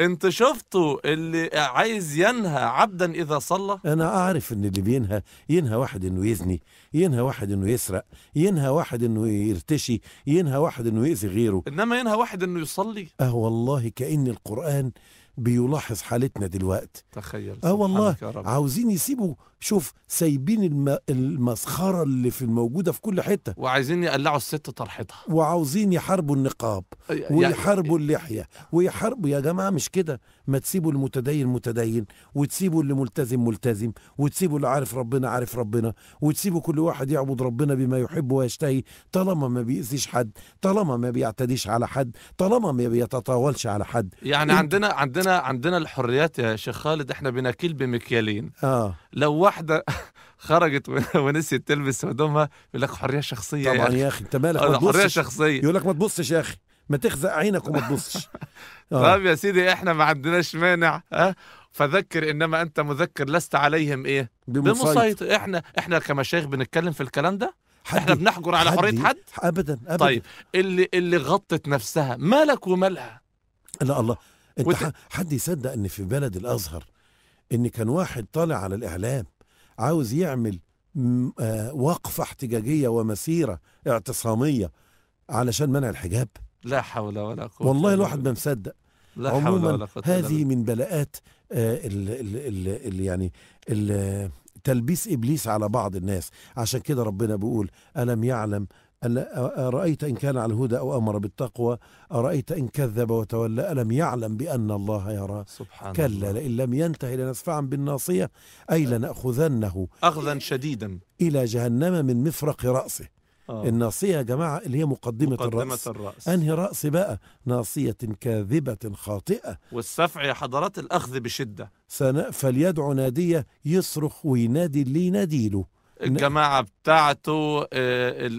[SPEAKER 1] انت شفته اللي
[SPEAKER 2] عايز ينهى عبدا اذا صلى انا اعرف ان اللي بينهى ينهى واحد انه يزني ينهى واحد انه يسرق ينهى واحد انه يرتشي ينهى واحد انه يؤذي غيره انما ينهى واحد انه يصلي اه والله كأن القرآن بيلاحظ حالتنا دلوقتي
[SPEAKER 1] تخيل اه والله
[SPEAKER 2] عاوزين يسيبوا شوف سايبين المسخره اللي في الموجوده في كل حته
[SPEAKER 1] وعايزين يقلعوا الست طرحتها
[SPEAKER 2] وعاوزين يحاربوا النقاب ويحاربوا اللحيه ويحاربوا يا جماعه مش كده ما تسيبوا المتدين متدين وتسيبوا اللي ملتزم ملتزم وتسيبوا اللي عارف ربنا عارف ربنا وتسيبوا كل واحد يعبد ربنا بما يحب ويشتهي طالما ما بيأذيش حد طالما ما بيعتديش على حد طالما ما بيتطاولش على حد
[SPEAKER 1] يعني انت... عندنا عندنا عندنا الحريات يا شيخ خالد احنا بناكل بمكيالين اه لو واحد واحده خرجت ونسيت تلبس هدومها يقول لك حريه شخصيه طبعا يا اخي انت مالك ما حريه شخصيه يقول
[SPEAKER 2] لك ما تبصش يا اخي ما تخزق عينك وما تبصش طب يا
[SPEAKER 1] سيدي احنا ما عندناش مانع ها فذكر انما انت مذكر لست عليهم ايه بمسيطر احنا احنا كمشايخ بنتكلم في الكلام ده حدي. احنا بنحجر على حريه حد, حد ابدا ابدا طيب اللي اللي
[SPEAKER 2] غطت نفسها مالك ومالها لا الله انت وت... حد يصدق ان في بلد الازهر ان كان واحد طالع على الاعلام عاوز يعمل آه، وقفة احتجاجية ومسيرة اعتصامية علشان منع الحجاب
[SPEAKER 1] لا حول ولا قوة والله الواحد
[SPEAKER 2] ما مصدق لا حول ولا قوة هذه من بلاءات آه، يعني تلبيس ابليس على بعض الناس عشان كده ربنا بيقول الم يعلم أرأيت إن كان على الهدى أو أمر بالتقوى أرأيت إن كذب وتولى ألم يعلم بأن الله يرى سبحان كلا الله. لئن لم ينتهي لنسفعا بالناصية أي أه. لنأخذنه
[SPEAKER 1] أخذا شديدا
[SPEAKER 2] إلى جهنم من مفرق رأسه آه. الناصية يا جماعة اللي هي مقدمة, مقدمة الرأس. الرأس أنهي رأس بقى ناصية كاذبة خاطئة
[SPEAKER 1] والسفع يا حضرات الأخذ
[SPEAKER 2] بشدة فليدعو نادية يصرخ وينادي اللي يناديله
[SPEAKER 1] الجماعة بتاعته آه،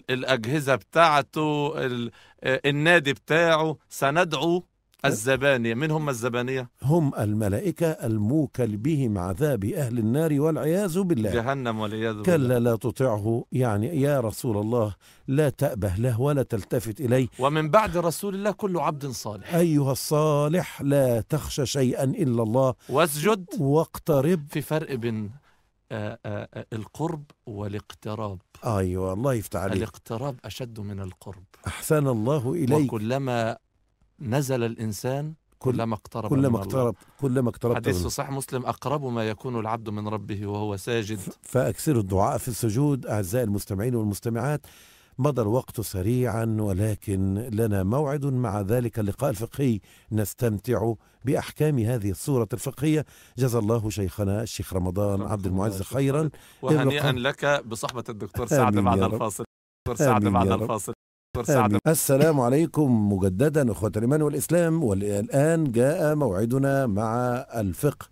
[SPEAKER 1] الأجهزة بتاعته آه، النادي بتاعه سندعو الزبانية من هم الزبانية؟
[SPEAKER 2] هم الملائكة الموكل بهم عذاب أهل النار والعياذ بالله
[SPEAKER 1] جهنم والعياذ بالله كلا
[SPEAKER 2] لا تطعه يعني يا رسول الله لا تأبه له ولا تلتفت إليه ومن بعد رسول الله كل عبد صالح أيها الصالح لا تخشى شيئا إلا الله واسجد
[SPEAKER 1] واقترب في فرق بين آه، آه، آه، القرب والاقتراب
[SPEAKER 2] ايوه الله يفتح عليك
[SPEAKER 1] الاقتراب اشد من القرب
[SPEAKER 2] احسن الله اليك
[SPEAKER 1] وكلما نزل الانسان
[SPEAKER 2] كلما اقترب كلما اقترب كلما اقترب حديث في
[SPEAKER 1] صحيح مسلم اقرب ما يكون العبد من ربه وهو ساجد
[SPEAKER 2] فاكثروا الدعاء في السجود اعزائي المستمعين والمستمعات مضى الوقت سريعا ولكن لنا موعد مع ذلك اللقاء الفقهي نستمتع باحكام هذه الصوره الفقهيه جزا الله شيخنا الشيخ رمضان عبد المعز خيرا وهنيئا
[SPEAKER 1] لك بصحبه الدكتور سعد بعد الفاصل دكتور سعد بعد الفاصل آمين. السلام
[SPEAKER 2] عليكم مجددا اخوة الايمان والاسلام والان جاء موعدنا مع الفقه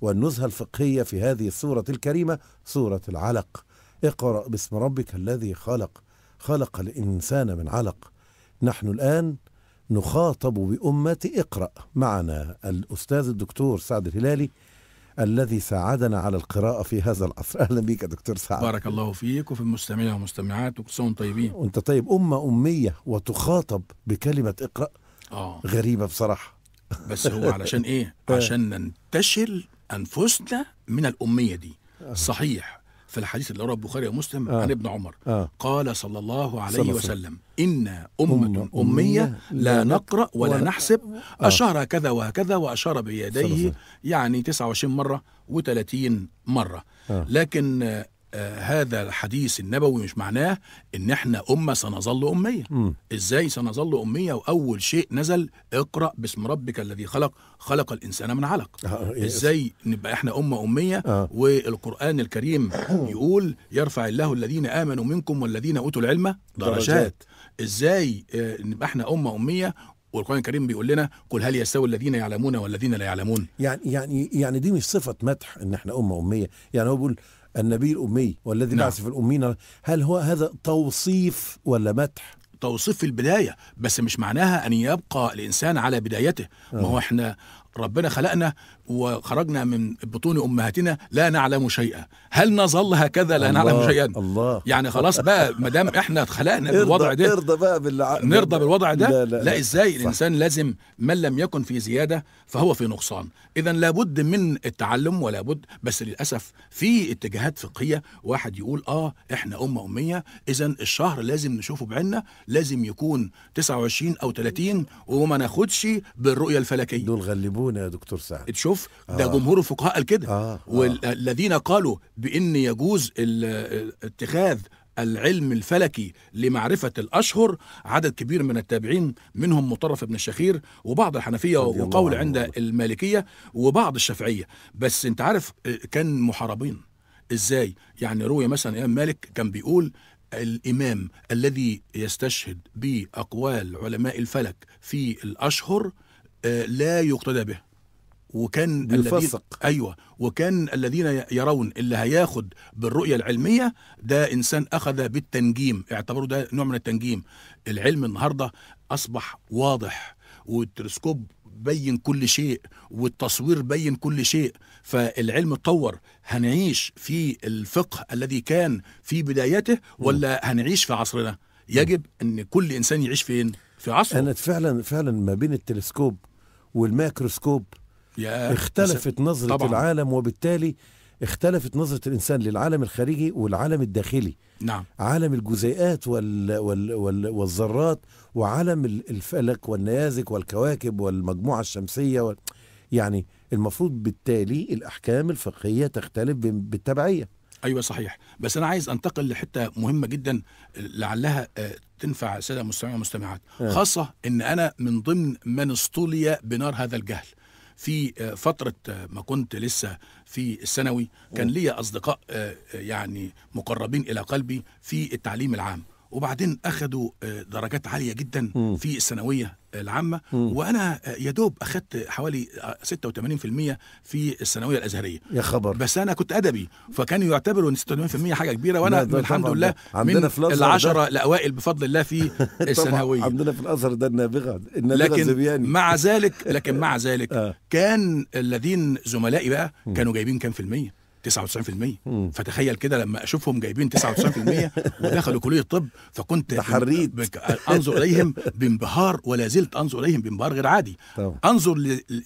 [SPEAKER 2] والنزهه الفقهيه في هذه السوره الكريمه سوره العلق اقرا باسم ربك الذي خلق خلق الإنسان من علق نحن الآن نخاطب بأمة اقرأ معنا الأستاذ الدكتور سعد الهلالي الذي ساعدنا على القراءة في هذا العصر أهلا بك دكتور سعد بارك الله
[SPEAKER 3] فيك وفي المستمعين والمستمعات وكسون سنة طيبين وانت طيب أمة أمية وتخاطب بكلمة اقرأ آه. غريبة بصراحة بس هو علشان ايه آه. عشان ننتشل انفسنا من الاميه دي صحيح في الحديث اللي رواه البخاري ومسلم آه. عن ابن عمر آه. قال صلى الله عليه صلى وسلم إنا أمة أمية لا نقرأ ولا, و... نحسب آه. أشار كذا وهكذا وأشار بيديه يعني 29 مرة و30 مرة آه. لكن آه، هذا الحديث النبوي مش معناه ان احنا امه سنظل اميه م. ازاي سنظل اميه واول شيء نزل اقرا باسم ربك الذي خلق خلق الانسان من علق آه, آه، ازاي نبقى احنا امه اميه آه. والقران الكريم يقول يرفع الله الذين امنوا منكم والذين اوتوا العلم درجات ازاي آه، نبقى احنا امه اميه والقرآن الكريم بيقول لنا قل هل يستوي الذين يعلمون والذين لا يعلمون
[SPEAKER 2] يعني يعني يعني دي مش صفة مدح ان احنا أمة أمية يعني هو بيقول النبي الأمي والذي نعم. بعث في الأمين
[SPEAKER 3] هل هو هذا توصيف ولا مدح؟ توصيف في البداية بس مش معناها أن يبقى الإنسان على بدايته ما هو آه. إحنا ربنا خلقنا وخرجنا من بطون امهاتنا لا نعلم شيئا هل نظل هكذا لا نعلم شيئا الله يعني خلاص بقى ما دام احنا اتخلقنا بالوضع ده نرضى بقى بالع... نرضى بالوضع ده لا, لا, لا ازاي الانسان لازم من لم يكن في زياده فهو في نقصان اذا لابد من التعلم ولا بد بس للاسف في اتجاهات فقهيه واحد يقول اه احنا امه اميه اذا الشهر لازم نشوفه بعيننا لازم يكون 29 او 30 وما ناخدش بالرؤيه الفلكيه دول غلبونا يا دكتور سعد تشوف معروف ده آه. جمهور الفقهاء قال كده آه،, آه. والذين قالوا بان يجوز اتخاذ العلم الفلكي لمعرفة الأشهر عدد كبير من التابعين منهم مطرف بن الشخير وبعض الحنفية وقول عند المالكية وبعض الشافعية بس أنت عارف آه، كان محاربين إزاي يعني روي مثلا امام مالك كان بيقول الإمام الذي يستشهد بأقوال علماء الفلك في الأشهر آه، لا يقتدى به وكان بيفسق ايوه وكان الذين يرون اللي هياخد بالرؤيه العلميه ده انسان اخذ بالتنجيم اعتبروا ده نوع من التنجيم العلم النهارده اصبح واضح والتلسكوب بين كل شيء والتصوير بين كل شيء فالعلم اتطور هنعيش في الفقه الذي كان في بدايته ولا هنعيش في عصرنا يجب ان كل انسان يعيش فين في عصره انا
[SPEAKER 2] فعلا فعلا ما بين التلسكوب والميكروسكوب
[SPEAKER 3] يا اختلفت نظرة طبعًا. العالم
[SPEAKER 2] وبالتالي اختلفت نظرة الإنسان للعالم الخارجي والعالم الداخلي نعم عالم الجزيئات وال وال وال والذرات وعالم الفلك والنيازك والكواكب والمجموعة الشمسية وال... يعني المفروض بالتالي الأحكام الفقهية تختلف بالتبعية
[SPEAKER 3] أيوة صحيح بس أنا عايز أنتقل لحتة مهمة جدا لعلها آه، تنفع السادة المستمعين والمستمعات آه. خاصة أن أنا من ضمن من اصطلي بنار هذا الجهل في آه، فتره آه، ما كنت لسه في الثانوي كان ليا اصدقاء آه، يعني مقربين الى قلبي في التعليم العام وبعدين اخذوا آه، درجات عاليه جدا في الثانويه العامه وانا آه، يا دوب اخذت حوالي 86% آه، في الثانويه الازهريه يا خبر بس انا كنت ادبي فكانوا يعتبروا ان 86% حاجه كبيره وانا الحمد لله من العشره الاوائل بفضل الله في الثانويه عندنا في الازهر ده النابغه
[SPEAKER 2] النابغه لكن زبياني.
[SPEAKER 3] مع ذلك لكن مع ذلك كان الذين زملائي بقى كانوا جايبين كام في الميه 99% فتخيل كده لما اشوفهم جايبين 99% ودخلوا كليه الطب فكنت تحريت انظر اليهم بانبهار ولا زلت انظر اليهم بانبهار غير عادي طبعا. انظر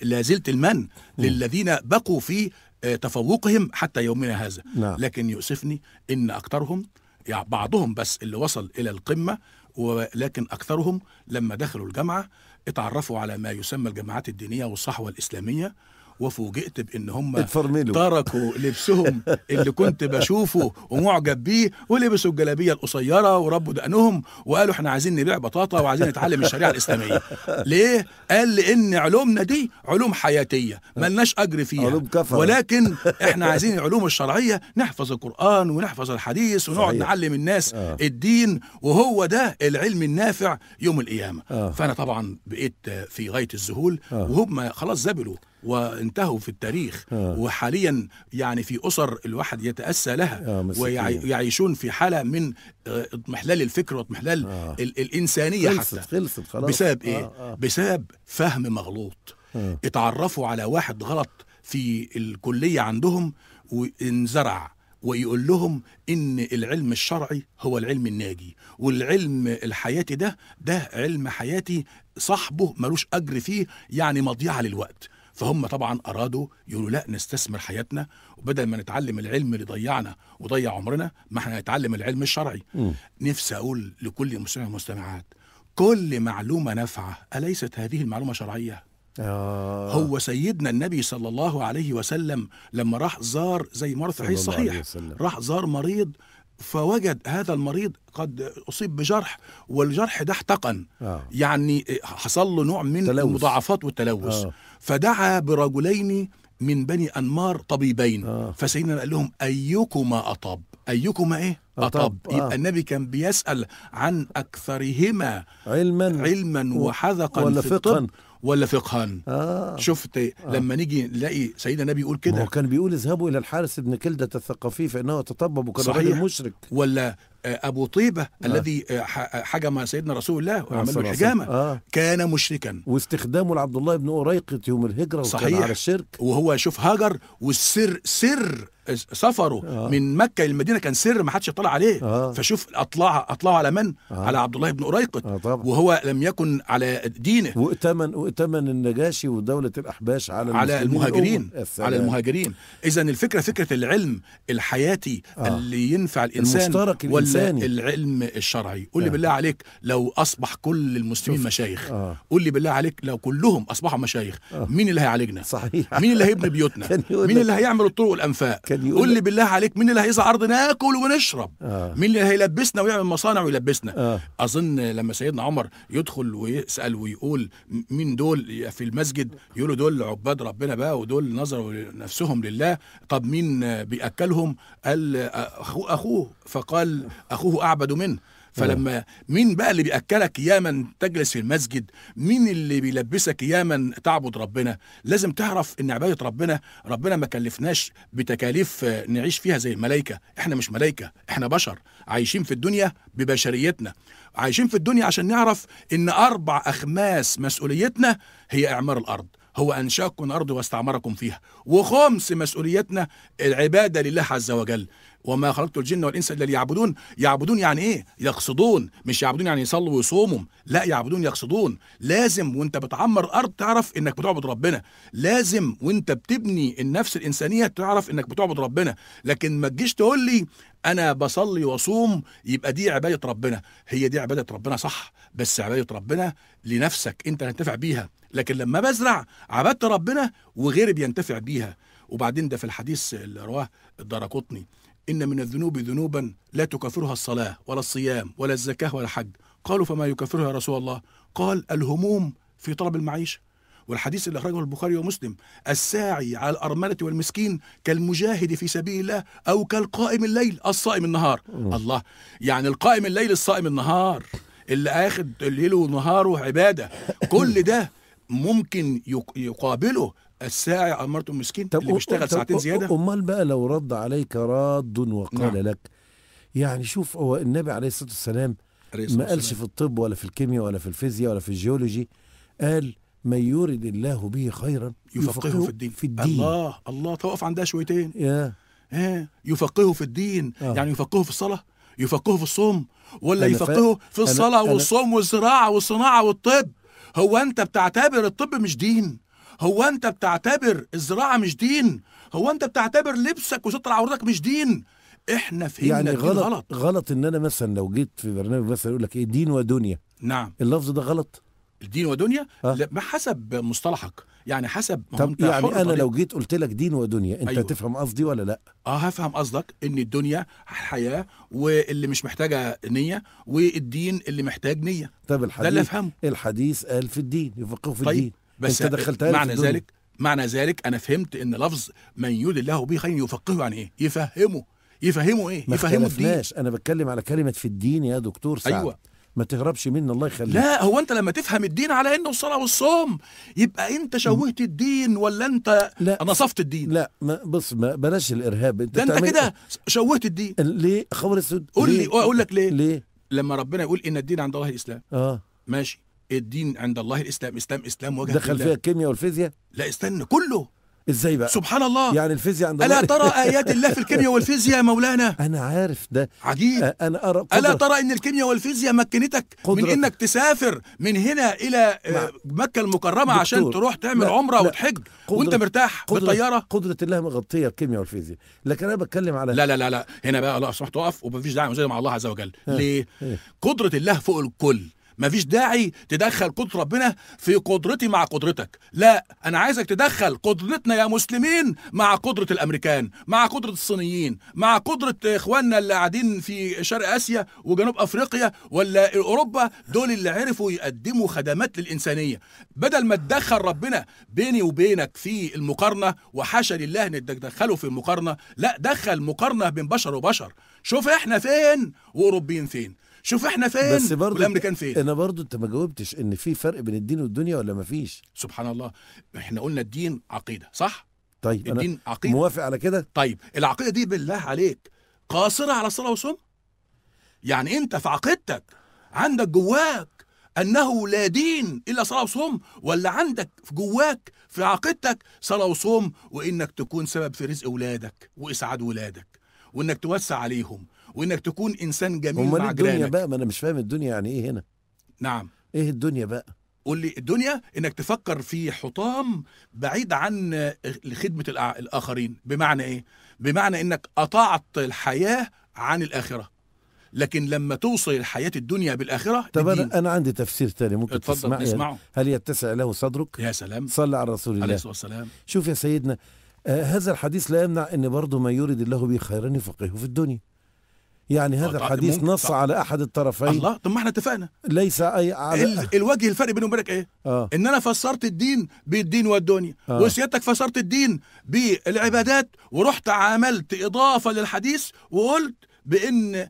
[SPEAKER 3] لا زلت المن للذين بقوا في آه، تفوقهم حتى يومنا هذا نعم. لكن يؤسفني ان اكثرهم يعني بعضهم بس اللي وصل الى القمه ولكن اكثرهم لما دخلوا الجامعه اتعرفوا على ما يسمى الجامعات الدينيه والصحوه الاسلاميه وفوجئت بان هم اتفرملوا تركوا لبسهم اللي كنت بشوفه ومعجب بيه ولبسوا الجلابيه القصيره وربوا دقنهم وقالوا احنا عايزين نبيع بطاطا وعايزين نتعلم الشريعه الاسلاميه ليه قال لان علومنا دي علوم حياتيه ملناش اجر فيها علوم كفر. ولكن احنا عايزين العلوم الشرعيه نحفظ القران ونحفظ الحديث ونقعد صحيح. نعلم الناس آه. الدين وهو ده العلم النافع يوم القيامه آه. فانا طبعا بقيت في غايه الذهول آه. وهم خلاص زبلوا وانتهوا في التاريخ آه. وحاليا يعني في أسر الواحد يتأسى لها آه ويعيشون في حالة من آه، اضمحلال الفكر واضمحلال آه. الإنسانية خلصت حتى خلصت خلاص بسبب آه، إيه؟ آه آه. بسبب فهم مغلوط آه. اتعرفوا على واحد غلط في الكلية عندهم وانزرع ويقول لهم ان العلم الشرعي هو العلم الناجي والعلم الحياتي ده ده علم حياتي صاحبه ملوش اجر فيه يعني مضيعه للوقت فهم طبعا ارادوا يقولوا لا نستثمر حياتنا وبدل ما نتعلم العلم اللي ضيعنا وضيع عمرنا ما احنا نتعلم العلم الشرعي نفسي اقول لكل مستمع ومستمعات كل معلومه نافعه اليست هذه المعلومه شرعيه آه. هو سيدنا النبي صلى الله عليه وسلم لما راح زار زي مرض صحيح صحيح راح زار مريض فوجد هذا المريض قد اصيب بجرح والجرح ده احتقن آه. يعني حصل له نوع من تلوث. المضاعفات والتلوث آه. فدعا برجلين من بني انمار طبيبين آه. فسيدنا قال لهم ايكما اطب ايكما ايه أطب, يبقى آه. يبقى النبي كان بيسأل عن أكثرهما علما علما وحذقا ولا في الطب ولا فقها آه. شفت آه. لما نيجي نلاقي سيدنا النبي يقول
[SPEAKER 2] كده هو كان بيقول اذهبوا الى الحارس بن كلده الثقفي فانه تطبب وكان صحيح
[SPEAKER 3] مشرك ولا ابو طيبه آه. الذي آه، آه، حجم سيدنا رسول الله وعمل له الحجامه
[SPEAKER 2] آه. كان
[SPEAKER 3] مشركا واستخدامه لعبد الله بن أريقة يوم الهجره صحيح وكان على الشرك وهو شوف هاجر والسر سر آه، سفره آه. من مكه للمدينه كان سر ما حدش يطلع عليه آه. فشوف اطلع اطلعوا على من آه. على عبد الله بن أريقط آه وهو لم يكن على دينه وائتمن وائتمن النجاشي ودوله الاحباش على على المهاجرين على المهاجرين اذا الفكره فكره العلم الحياتي آه. اللي ينفع الانسان المشترك الثاني العلم الشرعي قول لي آه. بالله عليك لو أصبح كل المسلمين مشايخ آه. قول لي بالله عليك لو كلهم أصبحوا مشايخ آه. مين اللي هيعالجنا صحيح مين اللي هيبني بيوتنا مين اللي هيعمل الطرق والأنفاق قول لي بالله عليك مين اللي هيزرع أرض ناكل ونشرب مين اللي هيلبسنا ويعمل مصانع ويلبسنا أظن لما سيدنا عمر يدخل ويسأل ويقول مين دول في المسجد يقولوا دول عباد ربنا بقى ودول نظروا نفسهم لله طب مين بيأكلهم قال أخوه فقال اخوه اعبد منه فلما مين بقى اللي بياكلك يا من تجلس في المسجد مين اللي بيلبسك يا من تعبد ربنا لازم تعرف ان عباده ربنا ربنا ما كلفناش بتكاليف نعيش فيها زي الملائكه احنا مش ملائكه احنا بشر عايشين في الدنيا ببشريتنا عايشين في الدنيا عشان نعرف ان اربع اخماس مسؤوليتنا هي اعمار الارض هو أنشأكم الأرض واستعمركم فيها وخمس مسؤوليتنا العبادة لله عز وجل وما خلقت الجن والانس الا ليعبدون يعبدون يعني ايه يقصدون مش يعبدون يعني يصلوا ويصوموا لا يعبدون يقصدون لازم وانت بتعمر الارض تعرف انك بتعبد ربنا لازم وانت بتبني النفس الانسانيه تعرف انك بتعبد ربنا لكن ما تجيش تقول لي انا بصلي واصوم يبقى دي عباده ربنا هي دي عباده ربنا صح بس عباده ربنا لنفسك انت هتنتفع بيها لكن لما بزرع عبدت ربنا وغيري بينتفع بيها وبعدين ده في الحديث اللي رواه الدرقطني إن من الذنوب ذنوبا لا تكفرها الصلاة ولا الصيام ولا الزكاة ولا الحج قالوا فما يكفرها يا رسول الله قال الهموم في طلب المعيشة والحديث اللي أخرجه البخاري ومسلم الساعي على الأرملة والمسكين كالمجاهد في سبيل الله أو كالقائم الليل الصائم النهار الله يعني القائم الليل الصائم النهار اللي اخد الليل ونهاره عبادة كل ده ممكن يقابله الساعي عمرته مسكين اللي بيشتغل ساعتين زياده
[SPEAKER 2] امال بقى لو رد عليك راد وقال نعم. لك يعني شوف هو النبي عليه الصلاه والسلام ما قالش في الطب ولا في الكيمياء ولا في الفيزياء ولا في الجيولوجي
[SPEAKER 3] قال من يرد الله به خيرا يفقهه, يفقهه في الدين في الدين الله الله توقف عندها شويتين يا yeah. يفقهه في الدين آه. يعني يفقهه في الصلاه يفقهه في الصوم ولا يفقهه في الصلاه أنا والصوم والزراعه والصناعه والطب هو انت بتعتبر الطب مش دين هو انت بتعتبر الزراعه مش دين هو انت بتعتبر لبسك وستر عورتك مش دين احنا فهمنا يعني غلط, غلط
[SPEAKER 2] غلط ان انا مثلا لو جيت في برنامج مثلا يقول لك ايه دين ودنيا
[SPEAKER 3] نعم اللفظ ده غلط الدين ودنيا أه؟ ما حسب مصطلحك يعني حسب طب يعني انا طريق. لو
[SPEAKER 2] جيت قلت لك دين ودنيا انت أيوة.
[SPEAKER 3] تفهم قصدي ولا لا اه هفهم قصدك ان الدنيا حياه واللي مش محتاجه نيه والدين اللي محتاج نيه طب الحديث ده اللي افهمه الحديث قال
[SPEAKER 2] في الدين يفقهوا في طيب. الدين بس انت دخلتها معنى ذلك
[SPEAKER 3] معنى ذلك انا فهمت ان لفظ من يريد الله به خير يفقهه عن ايه؟ يفهمه يفهمه ايه؟ يفهمه الدين ما
[SPEAKER 2] انا بتكلم على
[SPEAKER 3] كلمه في الدين يا دكتور سعد أيوة.
[SPEAKER 2] ما تهربش مني الله يخليك لا
[SPEAKER 3] هو انت لما تفهم الدين على انه الصلاه والصوم يبقى انت شوهت الدين ولا انت لا نصفت الدين لا ما بص ما بلاش الارهاب انت ده انت كده إيه؟ شوهت الدين ليه خبر السود قول لي اقول لك ليه ليه لما ربنا يقول ان الدين عند الله الاسلام اه ماشي الدين عند الله الاسلام اسلام اسلام وجه دخل فيها
[SPEAKER 2] الكيمياء والفيزياء
[SPEAKER 3] لا استنى كله
[SPEAKER 2] ازاي بقى سبحان الله يعني الفيزياء عند الله الا ترى ايات الله في الكيمياء
[SPEAKER 3] والفيزياء يا مولانا انا عارف ده عجيب انا ارى قدرة. الا ترى ان الكيمياء والفيزياء مكنتك قدرة. من انك تسافر من هنا الى آه، مع. مكه المكرمه دكتور. عشان تروح تعمل لا. عمره وتحج وانت مرتاح قدرة. بالطياره قدره الله مغطيه الكيمياء والفيزياء لكن انا بتكلم على لا لا لا لا هنا بقى لو سمحت اقف ومفيش داعي مع الله عز وجل ها. آه. ليه ها. إيه؟ قدره الله فوق الكل مفيش داعي تدخل قدرة ربنا في قدرتي مع قدرتك لا أنا عايزك تدخل قدرتنا يا مسلمين مع قدرة الأمريكان مع قدرة الصينيين مع قدرة إخواننا اللي قاعدين في شرق آسيا وجنوب أفريقيا ولا أوروبا دول اللي عرفوا يقدموا خدمات للإنسانية بدل ما تدخل ربنا بيني وبينك في المقارنة وحاشا لله إنك تدخله في المقارنة لا دخل مقارنة بين بشر وبشر شوف إحنا فين وأوروبيين فين شوف احنا فين بس برضو كان فين
[SPEAKER 2] انا برضو انت ما جاوبتش ان في فرق بين الدين
[SPEAKER 3] والدنيا ولا ما فيش سبحان الله احنا قلنا الدين عقيده صح طيب الدين أنا عقيده موافق على كده طيب العقيده دي بالله عليك قاصره على الصلاه والصوم يعني انت في عقيدتك عندك جواك انه لا دين الا صلاه وصوم ولا عندك في جواك في عقيدتك صلاه وصوم وانك تكون سبب في رزق اولادك واسعاد اولادك وانك توسع عليهم وانك تكون انسان جميل مع جيرانك الدنيا بقى
[SPEAKER 2] ما انا مش فاهم الدنيا يعني ايه هنا
[SPEAKER 3] نعم ايه الدنيا بقى قول لي الدنيا انك تفكر في حطام بعيد عن خدمه الاخرين بمعنى ايه بمعنى انك قطعت الحياه عن الاخره لكن لما توصل الحياة الدنيا بالآخرة طب أنا,
[SPEAKER 2] أنا عندي تفسير تاني ممكن تسمع نسمعه يعني هل يتسع له صدرك يا سلام صلى على رسول الله عليه الصلاة والسلام شوف يا سيدنا آه هذا الحديث لا يمنع أن برضه ما يريد الله به خيرا يفقهه في الدنيا يعني هذا آه، الحديث نص طبعا.
[SPEAKER 3] على احد الطرفين الله طب ما احنا اتفقنا ليس اي على ال... الوجه الفرق بينهم وبينك ايه؟ آه. ان انا فسرت الدين بالدين والدنيا آه. وسيادتك فسرت الدين بالعبادات ورحت عملت اضافه للحديث وقلت بان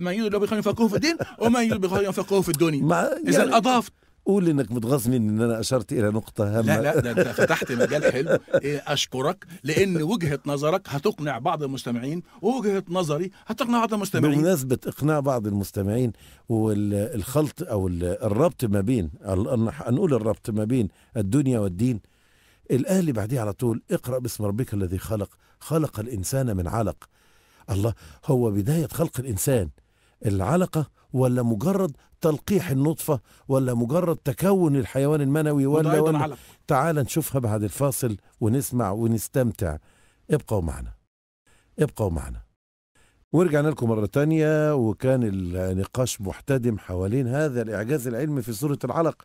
[SPEAKER 3] من يريد بخير ينفقه في الدين ومن يريد بخير ينفقه في الدنيا اذا يعني اضافت قول انك
[SPEAKER 2] متغاظ مني ان انا اشرت الى نقطه هامه لا لا ده انت فتحت
[SPEAKER 3] مجال حلو إيه اشكرك لان وجهه نظرك هتقنع بعض المستمعين ووجهه نظري هتقنع بعض المستمعين
[SPEAKER 2] بمناسبه اقناع بعض المستمعين والخلط او الربط ما بين هنقول الربط ما بين الدنيا والدين الاهل بعديه على طول اقرا باسم ربك الذي خلق خلق الانسان من علق الله هو بدايه خلق الانسان العلقة ولا مجرد تلقيح النطفة ولا مجرد تكون الحيوان المنوي ولا ولا تعال نشوفها بعد الفاصل ونسمع ونستمتع ابقوا معنا ابقوا معنا ورجعنا لكم مرة تانية وكان النقاش محتدم حوالين هذا الإعجاز العلمي في سورة العلق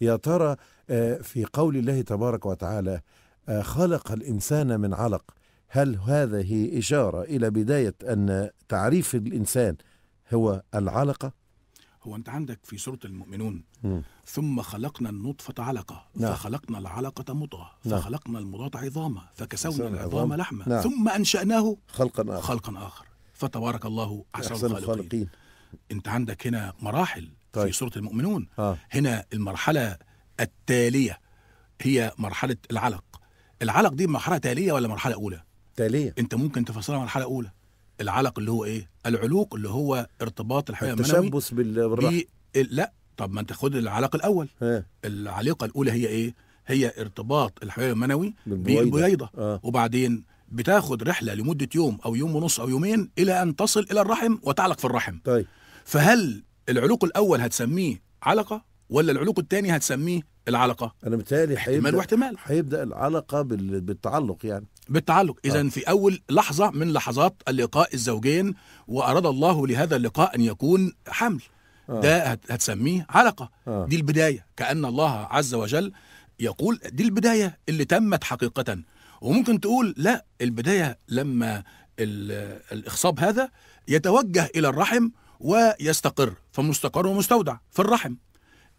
[SPEAKER 2] يا ترى آه، في قول الله تبارك وتعالى آه، خلق الإنسان من علق هل هذه إشارة إلى بداية أن تعريف الإنسان هو العلقة
[SPEAKER 3] هو أنت عندك في سورة المؤمنون م. ثم خلقنا النطفة علقة نعم. فخلقنا العلقة مضغة نعم. فخلقنا المضغة عظاما فكسونا العظام لحمة نعم. ثم أنشأناه خلقا آخر خلقا آخر فتبارك الله أحسن الخالقين الخالقين أنت عندك هنا مراحل طيب. في سورة المؤمنون آه. هنا المرحلة التالية هي مرحلة العلق العلق دي مرحلة تالية ولا مرحلة أولى؟ تالية أنت ممكن تفسرها مرحلة أولى العلق اللي هو ايه العلوق اللي هو ارتباط الحيوان التشبث
[SPEAKER 2] بالرحم
[SPEAKER 3] لا طب ما انت خد العلاقه الاول هي. العلاقه الاولى هي ايه هي ارتباط الحيوان المنوي
[SPEAKER 2] بالبويضه
[SPEAKER 3] آه. وبعدين بتاخد رحله لمده يوم او يوم ونص او يومين الى ان تصل الى الرحم وتعلق في الرحم طيب فهل العلوق الاول هتسميه علقه ولا العلوق الثاني هتسميه العلقه انا متهيألي احتمال واحتمال
[SPEAKER 2] هيبدا العلقه بالتعلق يعني
[SPEAKER 3] بالتعلق آه. اذا في اول لحظه من لحظات اللقاء الزوجين واراد الله لهذا اللقاء ان يكون حمل آه. ده هتسميه علقه آه. دي البدايه كان الله عز وجل يقول دي البدايه اللي تمت حقيقه وممكن تقول لا البدايه لما الاخصاب هذا يتوجه الى الرحم ويستقر فمستقر ومستودع في الرحم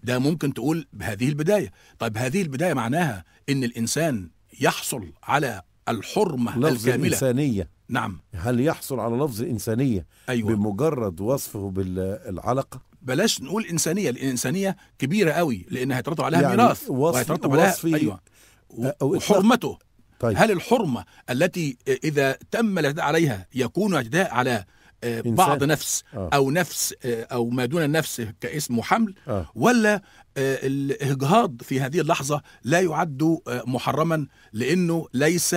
[SPEAKER 3] ده ممكن تقول بهذه البدايه طيب هذه البدايه معناها ان الانسان يحصل على الحرمة لفظ الكاملة الإنسانية نعم هل يحصل على لفظ إنسانية أيوة. بمجرد وصفه بالعلقة؟ بلاش نقول إنسانية الإنسانية كبيرة قوي لأن هيترتب عليها يعني ميراث وصف وهيترتب عليها أيوة وحرمته طيب. هل الحرمة التي إذا تم الاعتداء عليها يكون اعتداء على آه، إنسان. بعض نفس آه. او نفس آه، او ما دون النفس كاسم وحمل ولا الاجهاض في هذه اللحظه لا يعد محرما لانه ليس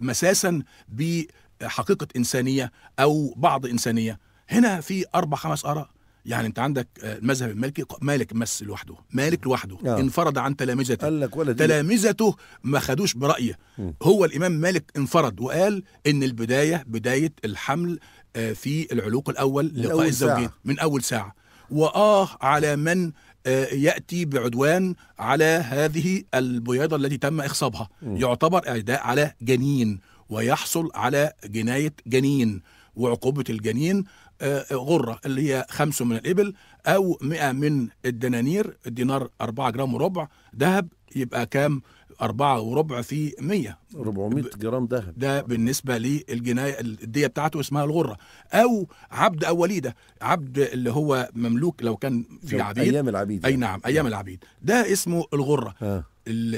[SPEAKER 3] مساسا بحقيقه انسانيه او بعض انسانيه هنا في اربع خمس اراء يعني انت عندك المذهب المالكي مالك مس لوحده مالك لوحده آه. انفرد عن تلامذته قال لك ولا تلامذته ما خدوش برايه م. هو الامام مالك انفرد وقال ان البدايه بدايه الحمل آه، في العلوق الاول لقاء الزوجين من اول ساعه واه على من آه، ياتي بعدوان على هذه البياضه التي تم اخصابها يعتبر اعداء على جنين ويحصل على جنايه جنين وعقوبه الجنين آه، غره اللي هي خمسه من الابل او 100 من الدنانير الدينار 4 جرام وربع ذهب يبقى كام أربعة وربع في 100 400 جرام ذهب ده بالنسبة للجناية الدية بتاعته اسمها الغرة أو عبد أو وليدة عبد اللي هو مملوك لو كان في عبيد أيام العبيد أي يعني. نعم أيام آه. العبيد ده اسمه الغرة ها.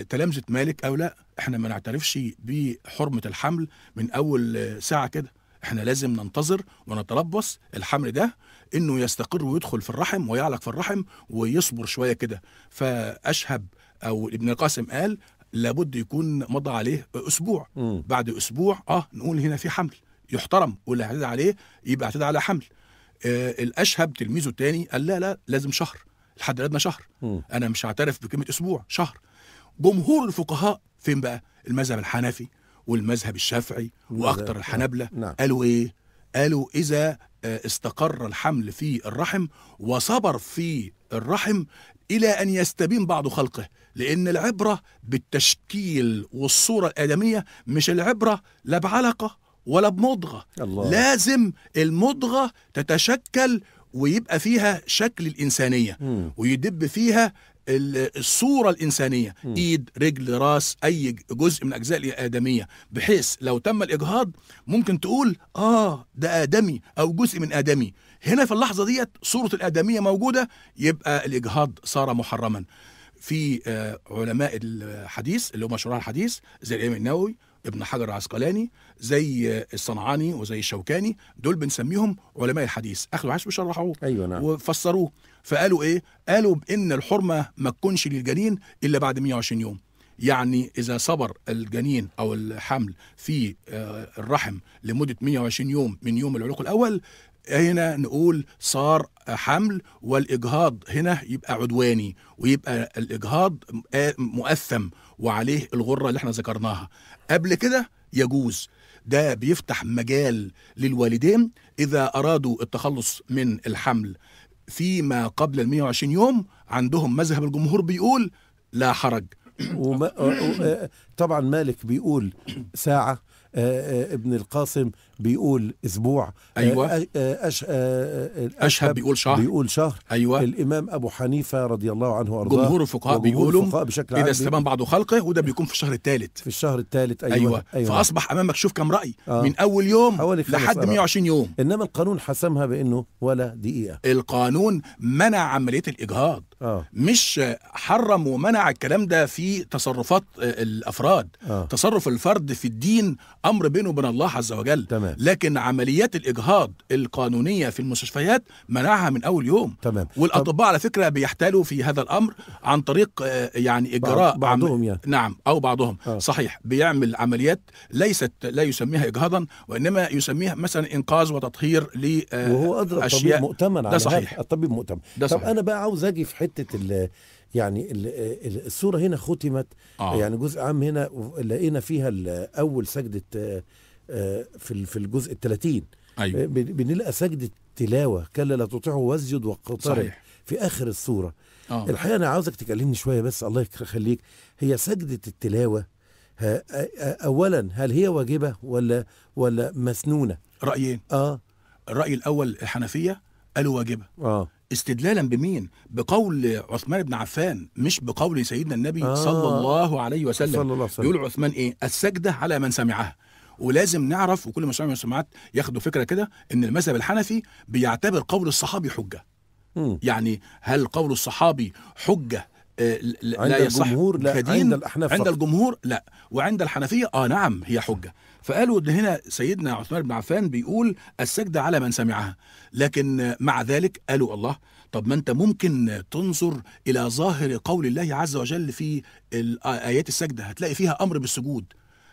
[SPEAKER 3] تلامذة مالك أو لا احنا ما نعترفش بحرمة الحمل من أول ساعة كده احنا لازم ننتظر ونتربص الحمل ده انه يستقر ويدخل في الرحم ويعلق في الرحم ويصبر شويه كده فاشهب او ابن القاسم قال لابد يكون مضى عليه اسبوع م. بعد اسبوع اه نقول هنا في حمل يحترم واللي اعتدى عليه يبقى اعتدى على حمل آه الاشهب تلميذه الثاني قال لا لا لازم شهر الحد الادنى شهر م. انا مش هعترف بكلمه اسبوع شهر جمهور الفقهاء فين بقى المذهب الحنفي والمذهب الشافعي واكثر الحنابله آه، نعم. قالوا ايه قالوا اذا آه، استقر الحمل في الرحم وصبر في الرحم إلى أن يستبين بعض خلقه لأن العبرة بالتشكيل والصورة الآدمية مش العبرة لا بعلقة ولا بمضغة الله. لازم المضغة تتشكل ويبقى فيها شكل الإنسانية مم. ويدب فيها الصورة الإنسانية م. إيد رجل راس أي جزء من أجزاء الآدمية بحيث لو تم الإجهاض ممكن تقول آه ده آدمي أو جزء من آدمي هنا في اللحظة ديت صورة الآدمية موجودة يبقى الإجهاض صار محرما في آه، علماء الحديث اللي هم شراح الحديث زي الإمام النووي ابن حجر العسقلاني زي آه، الصنعاني وزي الشوكاني دول بنسميهم علماء الحديث اخذوا الحديث وشرحوه ايوه نعم وفسروه فقالوا ايه قالوا بان الحرمه ما تكونش للجنين الا بعد 120 يوم يعني إذا صبر الجنين أو الحمل في آه، الرحم لمدة 120 يوم من يوم العلوق الأول هنا نقول صار حمل والإجهاض هنا يبقى عدواني ويبقى الإجهاض آه، مؤثم وعليه الغرة اللي احنا ذكرناها قبل كده يجوز ده بيفتح مجال للوالدين إذا أرادوا التخلص من الحمل فيما قبل ال 120 يوم عندهم مذهب الجمهور بيقول لا حرج وما آه، طبعا مالك بيقول ساعه
[SPEAKER 2] آه، آه، ابن القاسم بيقول اسبوع آه، ايوه آه، آه، أش...
[SPEAKER 3] اشهب بيقول شهر بيقول شهر ايوه
[SPEAKER 2] الامام ابو حنيفه رضي الله عنه وارضاه جمهور الفقهاء بيقولوا الفقهاء بشكل اذا استبان بعض
[SPEAKER 3] خلقه وده بيكون في الشهر الثالث في الشهر الثالث أيوة. أيوة. ايوه فاصبح امامك شوف كم راي آه. من اول يوم حوالي لحد 120 يوم انما القانون حسمها بانه ولا دقيقه القانون منع عمليه الاجهاض آه. مش حرم ومنع الكلام ده في تصرفات الافراد آه. تصرف الفرد في الدين امر بينه وبين الله عز وجل تمام. تمام. لكن عمليات الاجهاض القانونيه في المستشفيات منعها من اول يوم تمام والاطباء على فكره بيحتالوا في هذا الامر عن طريق آه، يعني اجراء بعضهم يعني. نعم او بعضهم آه. صحيح بيعمل عمليات ليست لا يسميها اجهاضا وانما يسميها مثلا انقاذ وتطهير ل آه، وهو ادرى أشياء مؤتمن مؤتمن ده صحيح
[SPEAKER 2] الطبيب مؤتمن ده صحيح. طب انا بقى عاوز اجي في حته يعني الصوره هنا ختمت آه. يعني جزء عام هنا لقينا فيها اول سجده آه، آه، في في الجزء ال 30 ايوه آه، بنلقى سجدة تلاوة كلا لا تطيعه واسجد واقترب في آخر السورة أوه. الحقيقة أنا عاوزك تكلمني شوية بس الله يخليك هي سجدة التلاوة أولا هل هي
[SPEAKER 3] واجبة ولا ولا مسنونة؟ رأيين اه الرأي الأول الحنفية قالوا واجبة اه استدلالا بمين بقول عثمان بن عفان مش بقول سيدنا النبي آه صلى الله عليه وسلم, صلى الله عليه وسلم. يقول عثمان ايه السجده على من سمعها ولازم نعرف وكل ما من المجتمعات ياخدوا فكره كده ان المذهب الحنفي بيعتبر قول الصحابي حجه مم. يعني هل قول الصحابي حجه آه، لا عند يصح الجمهور لا عند الاحناف عند الجمهور لا وعند الحنفيه اه نعم هي حجه فقالوا ان هنا سيدنا عثمان بن عفان بيقول السجدة على من سمعها لكن مع ذلك قالوا الله طب ما انت ممكن تنظر الى ظاهر قول الله عز وجل في ايات السجده هتلاقي فيها امر بالسجود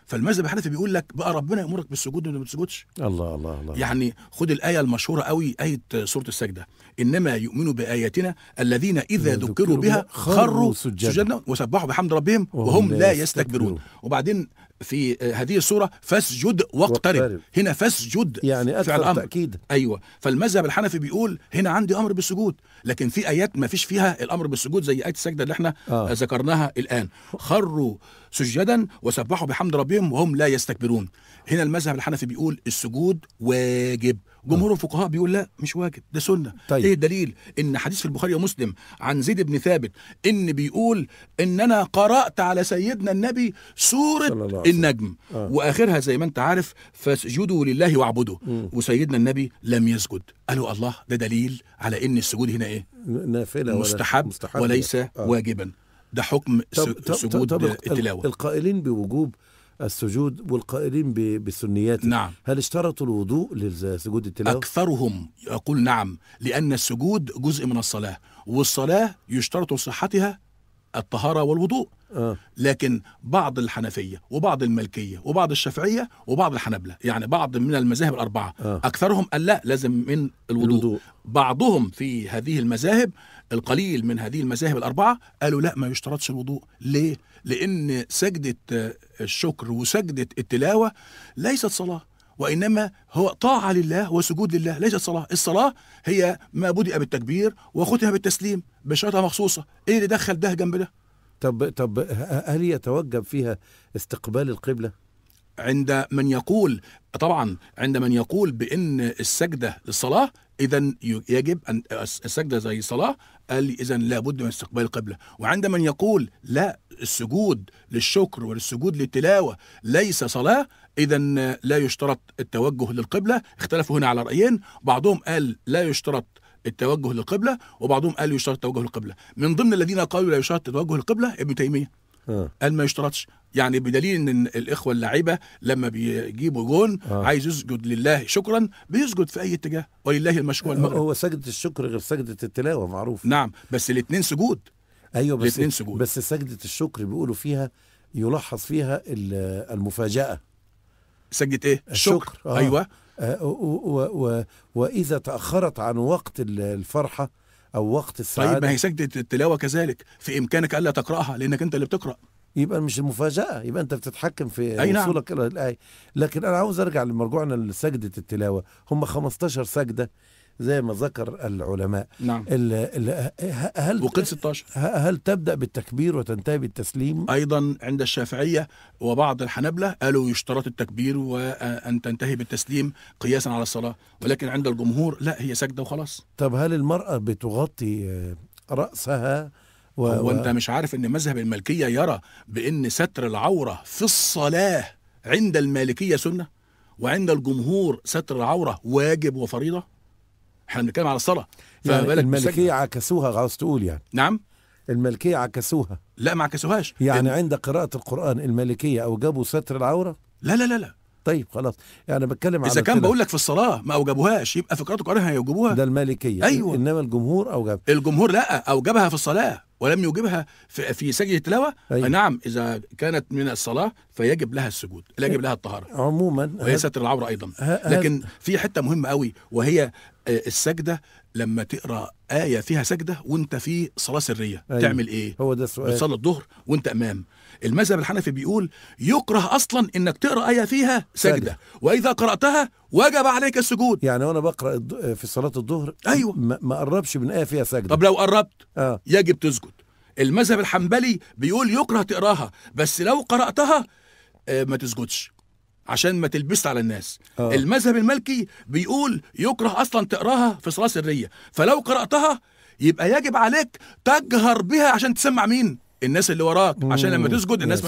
[SPEAKER 3] فالمذهب الحنفي بيقول لك بقى ربنا يامرك بالسجود وما بتسجدش الله الله الله يعني خد الايه المشهوره قوي ايه سوره السجده انما يؤمنوا باياتنا الذين اذا ذكروا بها خروا سجدا وسبحوا بحمد ربهم وهم لا يستكبرون وبعدين في آه، هذه الصورة فاسجد واقترب, واقترب. هنا فاسجد يعني أكثر فعل أمر. تأكيد أيوة فالمذهب الحنفي بيقول هنا عندي أمر بالسجود لكن في آيات ما فيش فيها الأمر بالسجود زي آية السجدة اللي احنا آه. آه، ذكرناها الآن خروا سجدا وسبحوا بحمد ربهم وهم لا يستكبرون هنا المذهب الحنفي بيقول السجود واجب جمهور الفقهاء بيقول لا مش واجب ده سنه طيب. ايه الدليل ان حديث في البخاري ومسلم عن زيد بن ثابت ان بيقول ان انا قرات على سيدنا النبي سوره النجم آه. واخرها زي ما انت عارف فاسجدوا لله واعبدوا وسيدنا النبي لم يسجد قالوا الله ده دليل على ان السجود هنا ايه نافله مستحب, مستحب وليس آه. واجبا ده حكم طب سجود طب التلاوه
[SPEAKER 2] القائلين بوجوب السجود والقائلين
[SPEAKER 3] بالسنيات نعم هل اشترطوا الوضوء لسجود التلاوة؟ أكثرهم يقول نعم لأن السجود جزء من الصلاة والصلاة يشترط صحتها الطهارة والوضوء آه. لكن بعض الحنفيه وبعض المالكيه وبعض الشافعيه وبعض الحنبله يعني بعض من المذاهب الاربعه آه. اكثرهم قال لا لازم من الوضوء, الوضوء. بعضهم في هذه المذاهب القليل من هذه المذاهب الاربعه قالوا لا ما يشترطش الوضوء ليه لان سجده آه، الشكر وسجده التلاوه ليست صلاه وإنما هو طاعة لله وسجود لله ليست صلاة الصلاة هي ما بدأ بالتكبير وختم بالتسليم بشرطها مخصوصة إيه اللي دخل ده جنب ده طب طب هل يتوجب فيها استقبال القبله؟ عند من يقول طبعا عند من يقول بان السجده للصلاه اذا يجب ان السجده زي الصلاه قال لي اذا لابد من استقبال القبله وعند من يقول لا السجود للشكر والسجود للتلاوه ليس صلاه اذا لا يشترط التوجه للقبله اختلفوا هنا على رايين بعضهم قال لا يشترط التوجه للقبله وبعضهم قال يشترط التوجه للقبله من ضمن الذين قالوا لا يشترط التوجه للقبله ابن تيميه آه. قال ما يشترطش يعني بدليل ان الاخوه اللعيبه لما بيجيبوا جون آه. عايز يسجد لله شكرا بيسجد في اي اتجاه ولله المشكور المغرب هو سجده الشكر غير سجده التلاوه معروف نعم بس الاثنين سجود ايوه بس الاثنين
[SPEAKER 2] سجود بس سجده الشكر بيقولوا فيها يلاحظ فيها المفاجاه سجده ايه الشكر, الشكر. أيوة. آه. ايوه آه، واذا تاخرت عن
[SPEAKER 3] وقت الفرحه او وقت السعاده طيب ما هي سجده التلاوه كذلك في امكانك الا تقراها لانك انت اللي بتقرا يبقى مش المفاجاه يبقى انت بتتحكم في أي نعم. وصولك الى الايه
[SPEAKER 2] لكن انا عاوز ارجع لمرجوعنا لسجده التلاوه هم 15 سجده زي ما
[SPEAKER 3] ذكر العلماء نعم ال ال هل وقيل 16 هل تبدا بالتكبير وتنتهي بالتسليم ايضا عند الشافعيه وبعض الحنابله قالوا يشترط التكبير وان تنتهي بالتسليم قياسا على الصلاه ولكن عند الجمهور لا هي سجده وخلاص
[SPEAKER 2] طب هل المراه بتغطي راسها و... وانت مش عارف
[SPEAKER 3] ان مذهب المالكيه يرى بان ستر العوره في الصلاه عند المالكيه سنه وعند الجمهور ستر العوره واجب وفريضه احنا بنتكلم على الصلاه يعني الملكيه
[SPEAKER 2] عكسوها عاوز تقول يعني
[SPEAKER 3] نعم الملكيه عكسوها
[SPEAKER 2] لا ما عكسوهاش يعني عند قراءه القران الملكيه اوجبوا ستر العوره لا لا لا لا طيب خلاص يعني بتكلم على اذا كان بقول
[SPEAKER 3] لك في الصلاه ما اوجبوهاش يبقى في قراءه القران هيوجبوها ده المالكيه ايوه انما الجمهور اوجبها الجمهور لا اوجبها في الصلاه ولم يوجبها في, في سجد التلاوه أيوة. نعم اذا كانت من الصلاه فيجب لها السجود لا يجب لها الطهاره عموما وهي ستر العوره ايضا لكن في حته مهمه قوي وهي السجده لما تقرا ايه فيها سجده وانت في صلاه سريه أيوة. تعمل ايه هو ده السؤال بتصلي الظهر وانت امام المذهب الحنفي بيقول يكره اصلا انك تقرا ايه فيها سجده, سجدة. واذا قراتها وجب عليك السجود يعني وانا بقرا في صلاه الظهر ايوه ما قربش من ايه فيها سجده طب لو قربت آه. يجب تسجد المذهب الحنبلي بيقول يكره تقراها بس لو قراتها آه، ما تسجدش عشان ما تلبس على الناس أوه. المذهب المالكي بيقول يكره اصلا تقراها في صلاه سريه فلو قراتها يبقى يجب عليك تجهر بها عشان تسمع مين الناس اللي وراك عشان لما تسجد الناس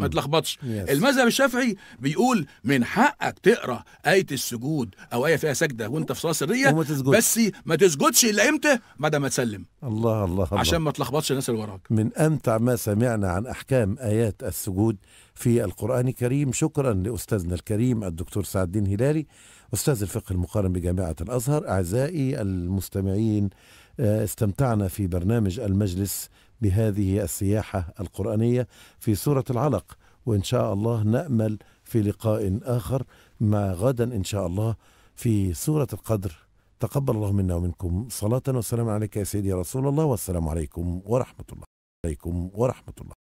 [SPEAKER 3] ما تلخبطش المذهب الشافعي بيقول من حقك تقرا ايه السجود او ايه فيها سجده وانت في صلاه سريه بس ما تسجدش الا امتى بعد ما تسلم
[SPEAKER 2] الله الله الله عشان ما
[SPEAKER 3] تلخبطش الناس اللي وراك
[SPEAKER 2] من امتع ما سمعنا عن احكام ايات السجود في القرآن الكريم شكرا لأستاذنا الكريم الدكتور سعد الدين هلالي أستاذ الفقه المقارن بجامعة الأزهر أعزائي المستمعين آه، استمتعنا في برنامج المجلس بهذه السياحة القرآنية في سورة العلق وإن شاء الله نأمل في لقاء آخر مع غدا إن شاء الله في سورة القدر تقبل الله منا ومنكم صلاة وسلام عليك يا سيدي رسول الله والسلام عليكم ورحمة الله عليكم ورحمة الله